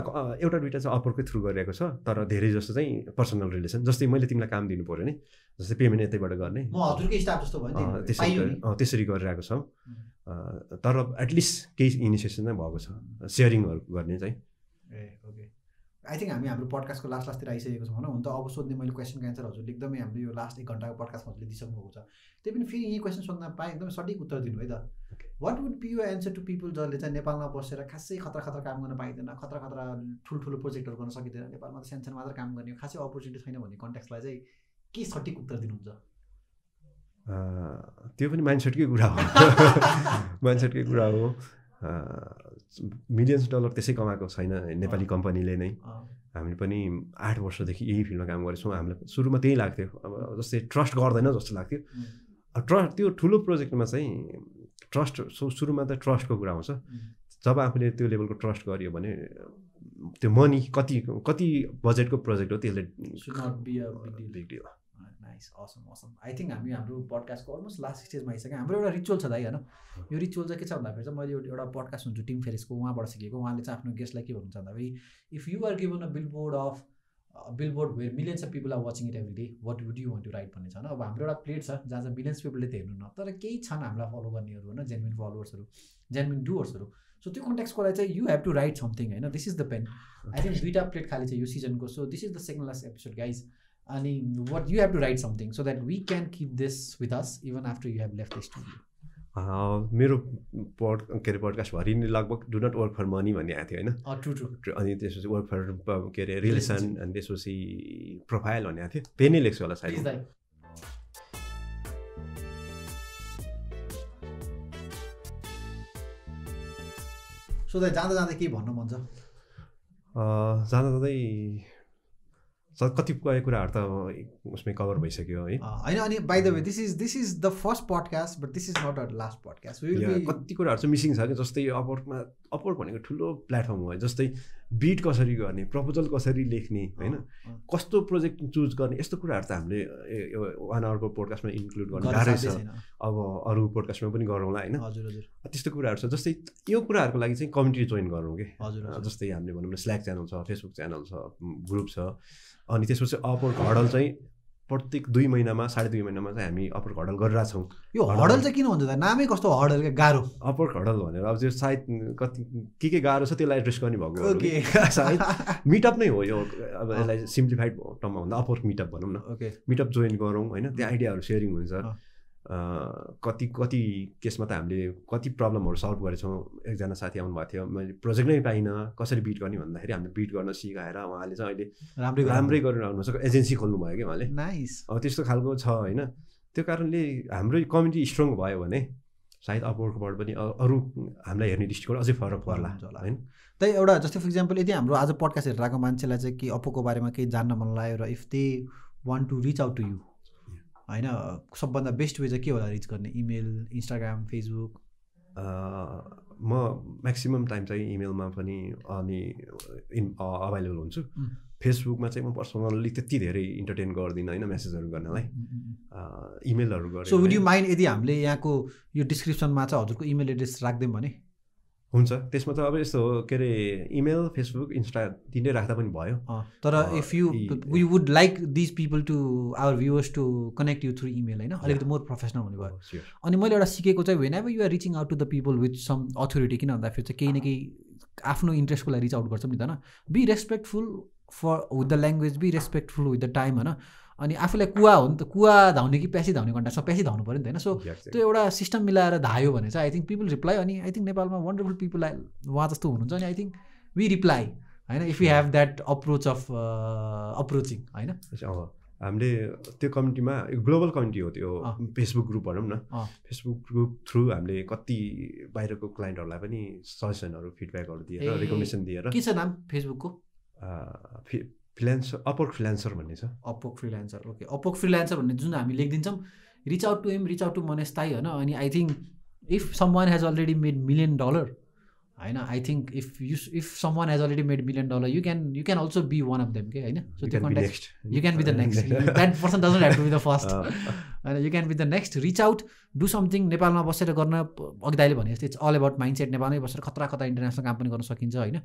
एउटा दुइटा चाहिँ अपरकै थ्रु गरिरहेको छ तर धेरै जस्तो चाहिँ पर्सनल रिलेसन जस्तै मैले तिमीलाई काम दिनु पऱ्यो नि जस्तै पेमेन्ट यतैबाट गर्ने त्यसरी त्यसरी गरिरहेको छौँ तर एटलिस्ट केही इनिसिएसन नै भएको छ सेयरिङहरू गर्ने चाहिँ ए ओके आई थिङ्क हामी हाम्रो पडकास्टको लास्ट लास्टतिर आइसकेको छौँ होइन हुन त अब सोध्ने मैले क्वेसनको एन्सर हजुरले एकदमै हाम्रो यो लास्ट एक घन्टाको पडकास्टमा हजुरले भएको छ त्यही पनि फेरि यी क्वेसन सोध्न पाएँ एकदमै सठिक उत्तर दिनु है त what would be you answer to people जसले चाहिँ नेपालमा बसेर खासै खतरा खतरा काम गर्न पाइँदैन खतरा खतरा ठुल्ठुलो प्रोजेक्टहरू गर्न सकिँदैन नेपालमा त सानसानो मात्र काम गर्ने खासै अपर्च्युनिटी छैन भन्ने कन्ट्याक्सलाई चाहिँ के सठिक उत्तर दिनुहुन्छ त्यो पनि माइन्डसेटकै कुरा हो सेटकै कुरा हो मिलियन्स डलर त्यसै कमाएको छैन नेपाली कम्पनीले नै हामीले पनि आठ वर्षदेखि यही फिल्डमा काम गरेछौँ हामीलाई सुरुमा त्यही लाग्थ्यो अब जस्तै ट्रस्ट गर्दैन जस्तो लाग्थ्यो ट्रस्ट त्यो ठुलो प्रोजेक्टमा चाहिँ ट्रस्ट सुरुमा त ट्रस्टको कुरा आउँछ जब आफूले त्यो लेभलको ट्रस्ट गरियो भने त्यो मनी कति कति बजेटको प्रोजेक्ट हो त्यसले nice awesome awesome I think हामी हाम्रो पडकास्टको अलमोस्ट लास्ट स्टेजमा आइसक्यो हाम्रो एउटा रिचुअल छ दाइ होइन यो रिचुअल चाहिँ के छ भन्दाखेरि चाहिँ मैले एउटा पडकास्ट हुन्छु टिम फेरिसको उहाँबाट सिकेको उहाँले चाहिँ आफ्नो गेस्टलाई के भन्नुहुन्छ भन्दाखेरि if you are given a billboard of billboard where millions of people are watching it every day what would you want to write भन्ने छ होइन अब हाम्रो एउटा प्लेट छ जहाँ चाहिँ मिलियन्स पिपलले त हेर्नु न तर केही छन् हामीलाई फलो गर्नेहरू होइन जेन्युन फलोवर्सहरू जेन्युन डुवर्सहरू सो त्यो कन्ट्याक्सको लागि चाहिँ you have to write something होइन this is the pen I think दुइटा प्लेट खाली छ यो सिजनको so this is the second last episode guys अनि what you have to write something so that we can keep this with us even after you have left the studio मेरो पड के अरे पडकास्टभरि नै लगभग do not work for money भन्ने आएको थियो होइन oh, अनि त्यसपछि वर्क फर uh, के अरे रिलेसन अनि त्यसपछि प्रोफाइल भन्ने आएको थियो त्यही नै लेख्छु होला सायद सो जाँदा जाँदा के भन्नु मन छ uh, जाँदा जाँदै कतिपय कुराहरू त उसमै कभर भइसक्यो है होइन अनि by the way this is this is the first podcast but this is not our last podcast कति कुराहरू चाहिँ मिसिङ छ कि जस्तै अपवर्कमा अपवर्क भनेको ठुलो प्लेटफर्म हो जस्तै बिड कसरी गर्ने प्रपोजल कसरी लेख्ने होइन कस्तो प्रोजेक्ट चुज गर्ने यस्तो कुराहरू त हामीले वान आवरको पोडकास्टमा इन्क्लुड गर्नु गाह्रो छ अब अरू पोडकास्टमा पनि गरौँला होइन हजुर हजुर त्यस्तो कुराहरू छ जस्तै यो कुराहरूको लागि चाहिँ कम्युनिटी जोइन गरौँ कि हजुर जस्तै हामीले भनौँ न स्ल्याक च्यानल छ फेसबुक च्यानल छ ग्रुप छ अनि त्यसपछि अपर हडल चाहिँ प्रत्येक दुई महिनामा साढे दुई महिनामा चाहिँ हामी अपर हडल गरिरहेछौँ यो हडल चाहिँ किन हुन्छ त नामै कस्तो हडल क्या गाह्रो अपर हडल भनेर अब त्यो सायद कति के के गाह्रो छ त्यसलाई एड्रेस गर्ने भएको सायद मिटअप नै हो यो अब यसलाई सिम्प्लिफाइड टर्ममा भन्दा अपर मिटअप भनौँ न मिटअप जोइन गरौँ होइन त्यहाँ आइडियाहरू सेयरिङ हुन्छ कति कति केसमा त हामीले कति प्रब्लमहरू सल्भ गरेछौँ एकजना साथी आउनुभएको थियो मैले प्रोजेक्ट नै पाइनँ कसरी बिट गर्ने भन्दाखेरि हामीले बिट गर्न सिकाएर उहाँले चाहिँ अहिले राम्रै राम्रै गरेर आउनुहुन्छ एजेन्सी खोल्नु भयो कि उहाँले नाइस अब त्यस्तो खालको छ होइन त्यो कारणले हाम्रो कम्युनिटी स्ट्रङ भयो भने सायद अपवर्कबाट पनि अरू हामीलाई हेर्ने डिस्ट्रिक्टबाट अझै फरक पर्ला होला होइन त्यही एउटा जस्तै फर इक्जाम्पल यदि हाम्रो आज पडकास्ट हेरेर आएको मान्छेलाई चाहिँ के अप्पोको बारेमा केही जान्न मन लाग्यो र if they want to reach out to you होइन सबभन्दा बेस्ट वे चाहिँ के होला रिच गर्ने इमेल इन्स्टाग्राम फेसबुक म म्याक्सिमम् टाइम चाहिँ इमेलमा पनि अनि इन अभाइलेबल हुन्छु फेसबुकमा चाहिँ म पर्सनल्ली त्यति धेरै इन्टरटेन गर्दिनँ होइन मेसेजहरू गर्नलाई इमेलहरू गर्छु सो यु माइन्ड यदि हामीले यहाँको यो डिस्क्रिप्सनमा चाहिँ हजुरको इमेल एड्रेस राखिदिउँ भने हुन्छ त्यसमा त अब यस्तो के अरे इमेल फेसबुक इन्स्टा तिनै राख्दा पनि भयो तर if you we would like these people to our viewers to connect you through email होइन अलिकति मोर प्रोफेसनल हुने भयो अनि मैले एउटा सिकेको चाहिँ होइन अब are reaching out to the people with some authority किन भन्दाखेरि चाहिँ केही न केही आफ्नो इन्ट्रेस्टको लागि रिच आउट गर्छौँ नि त होइन be respectful for with the language be respectful with the time होइन अनि आफूलाई कुवा हो नि त कुवा धाउने कि प्यासी धाउने छ प्यासी धाउनु पऱ्यो नि त होइन सो त्यो एउटा सिस्टम मिलाएर धायो भने चाहिँ आई थिङ्क पिपल रिप्लाई अनि आई थिङ्क नेपालमा वन्डरफुल पिपल उहाँ जस्तो हुनुहुन्छ अनि आई थिङ्क वी रिप्लाई होइन if you have that approach of approaching होइन हामीले त्यो कम्युनिटीमा ग्लोबल कम्युनिटी हो त्यो फेसबुक ग्रुप भनौँ न फेसबुक ग्रुप थ्रु हामीले कति बाहिरको क्लाइन्टहरूलाई पनि सजेसनहरू फिडब्याकहरू दिएर रिकमेन्डेसन दिएर के छ नाम फेसबुकको फ्रिलान्सर अपोक फ्रिलान्सर भन्ने छ Upwork freelancer okay Upwork freelancer भन्ने जुन हामी लेखिदिन्छौँ reach out to them reach out to ताई होइन अनि I think if someone has already made million dollar होइन I think if you if someone has already made million dollar you can you can also be one of them के होइन so त्यो contact you can be the next that person doesn't have to be the first होइन you can be the next reach out do something नेपालमा बसेर गर्न अघि दाइले भने जस्तै it's all about mindset नेपालमै बसेर खतरा खतरा इन्टरनेसनल काम पनि गर्न सकिन्छ होइन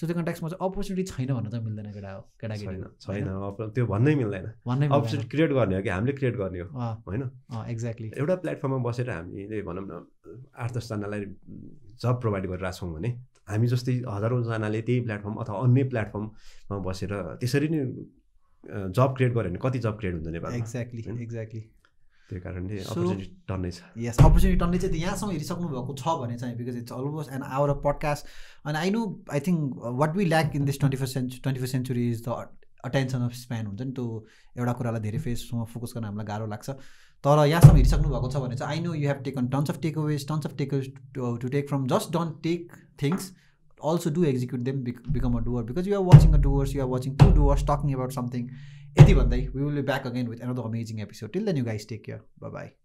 सो त्यो कन्ट्याक्समा चाहिँ अपर्च्युनिटी छैन भन्न त मिल्दैन केटा हो केटा छैन छैन त्यो भन्नै मिल्दैन भन्नै अपर्च्युनिटी क्रिएट गर्ने हो कि हामीले क्रिएट गर्ने हो होइन एक्ज्याक्टली एउटा प्लेटफर्ममा बसेर हामीले भनौँ न आठ दसजनालाई जब प्रोभाइड गरिरहेको छौँ भने हामी जस्तै हजारौँजनाले त्यही प्लेटफर्म अथवा अन्य प्लेटफर्ममा बसेर त्यसरी नै जब क्रिएट गऱ्यो भने कति जब क्रिएट हुन्छ नेपालमा एक्ज्याक्टली एक्ज्याक्टली त्यही कारणले अपर्च्युनिटी टन्नै छ यस अपर्च्युनिटी टन्नै चाहिँ यहाँसम्म हेरिसक्नु भएको छ भने चाहिँ because it's almost an hour of podcast and I know I think what we lack in this twenty first century twenty first century is the attention of span हुन्छ नि त्यो एउटा कुरालाई धेरै फेसमा फोकस गर्न हामीलाई गाह्रो लाग्छ तर यहाँसम्म हेरिसक्नु भएको छ भने चाहिँ I know you have taken tons of takeaways tons of take to take from just don't take things also do execute them become a doer because you are watching a doers you are watching two doers talking about something यति भन्दै we will be back again with another amazing episode till then you guys take care by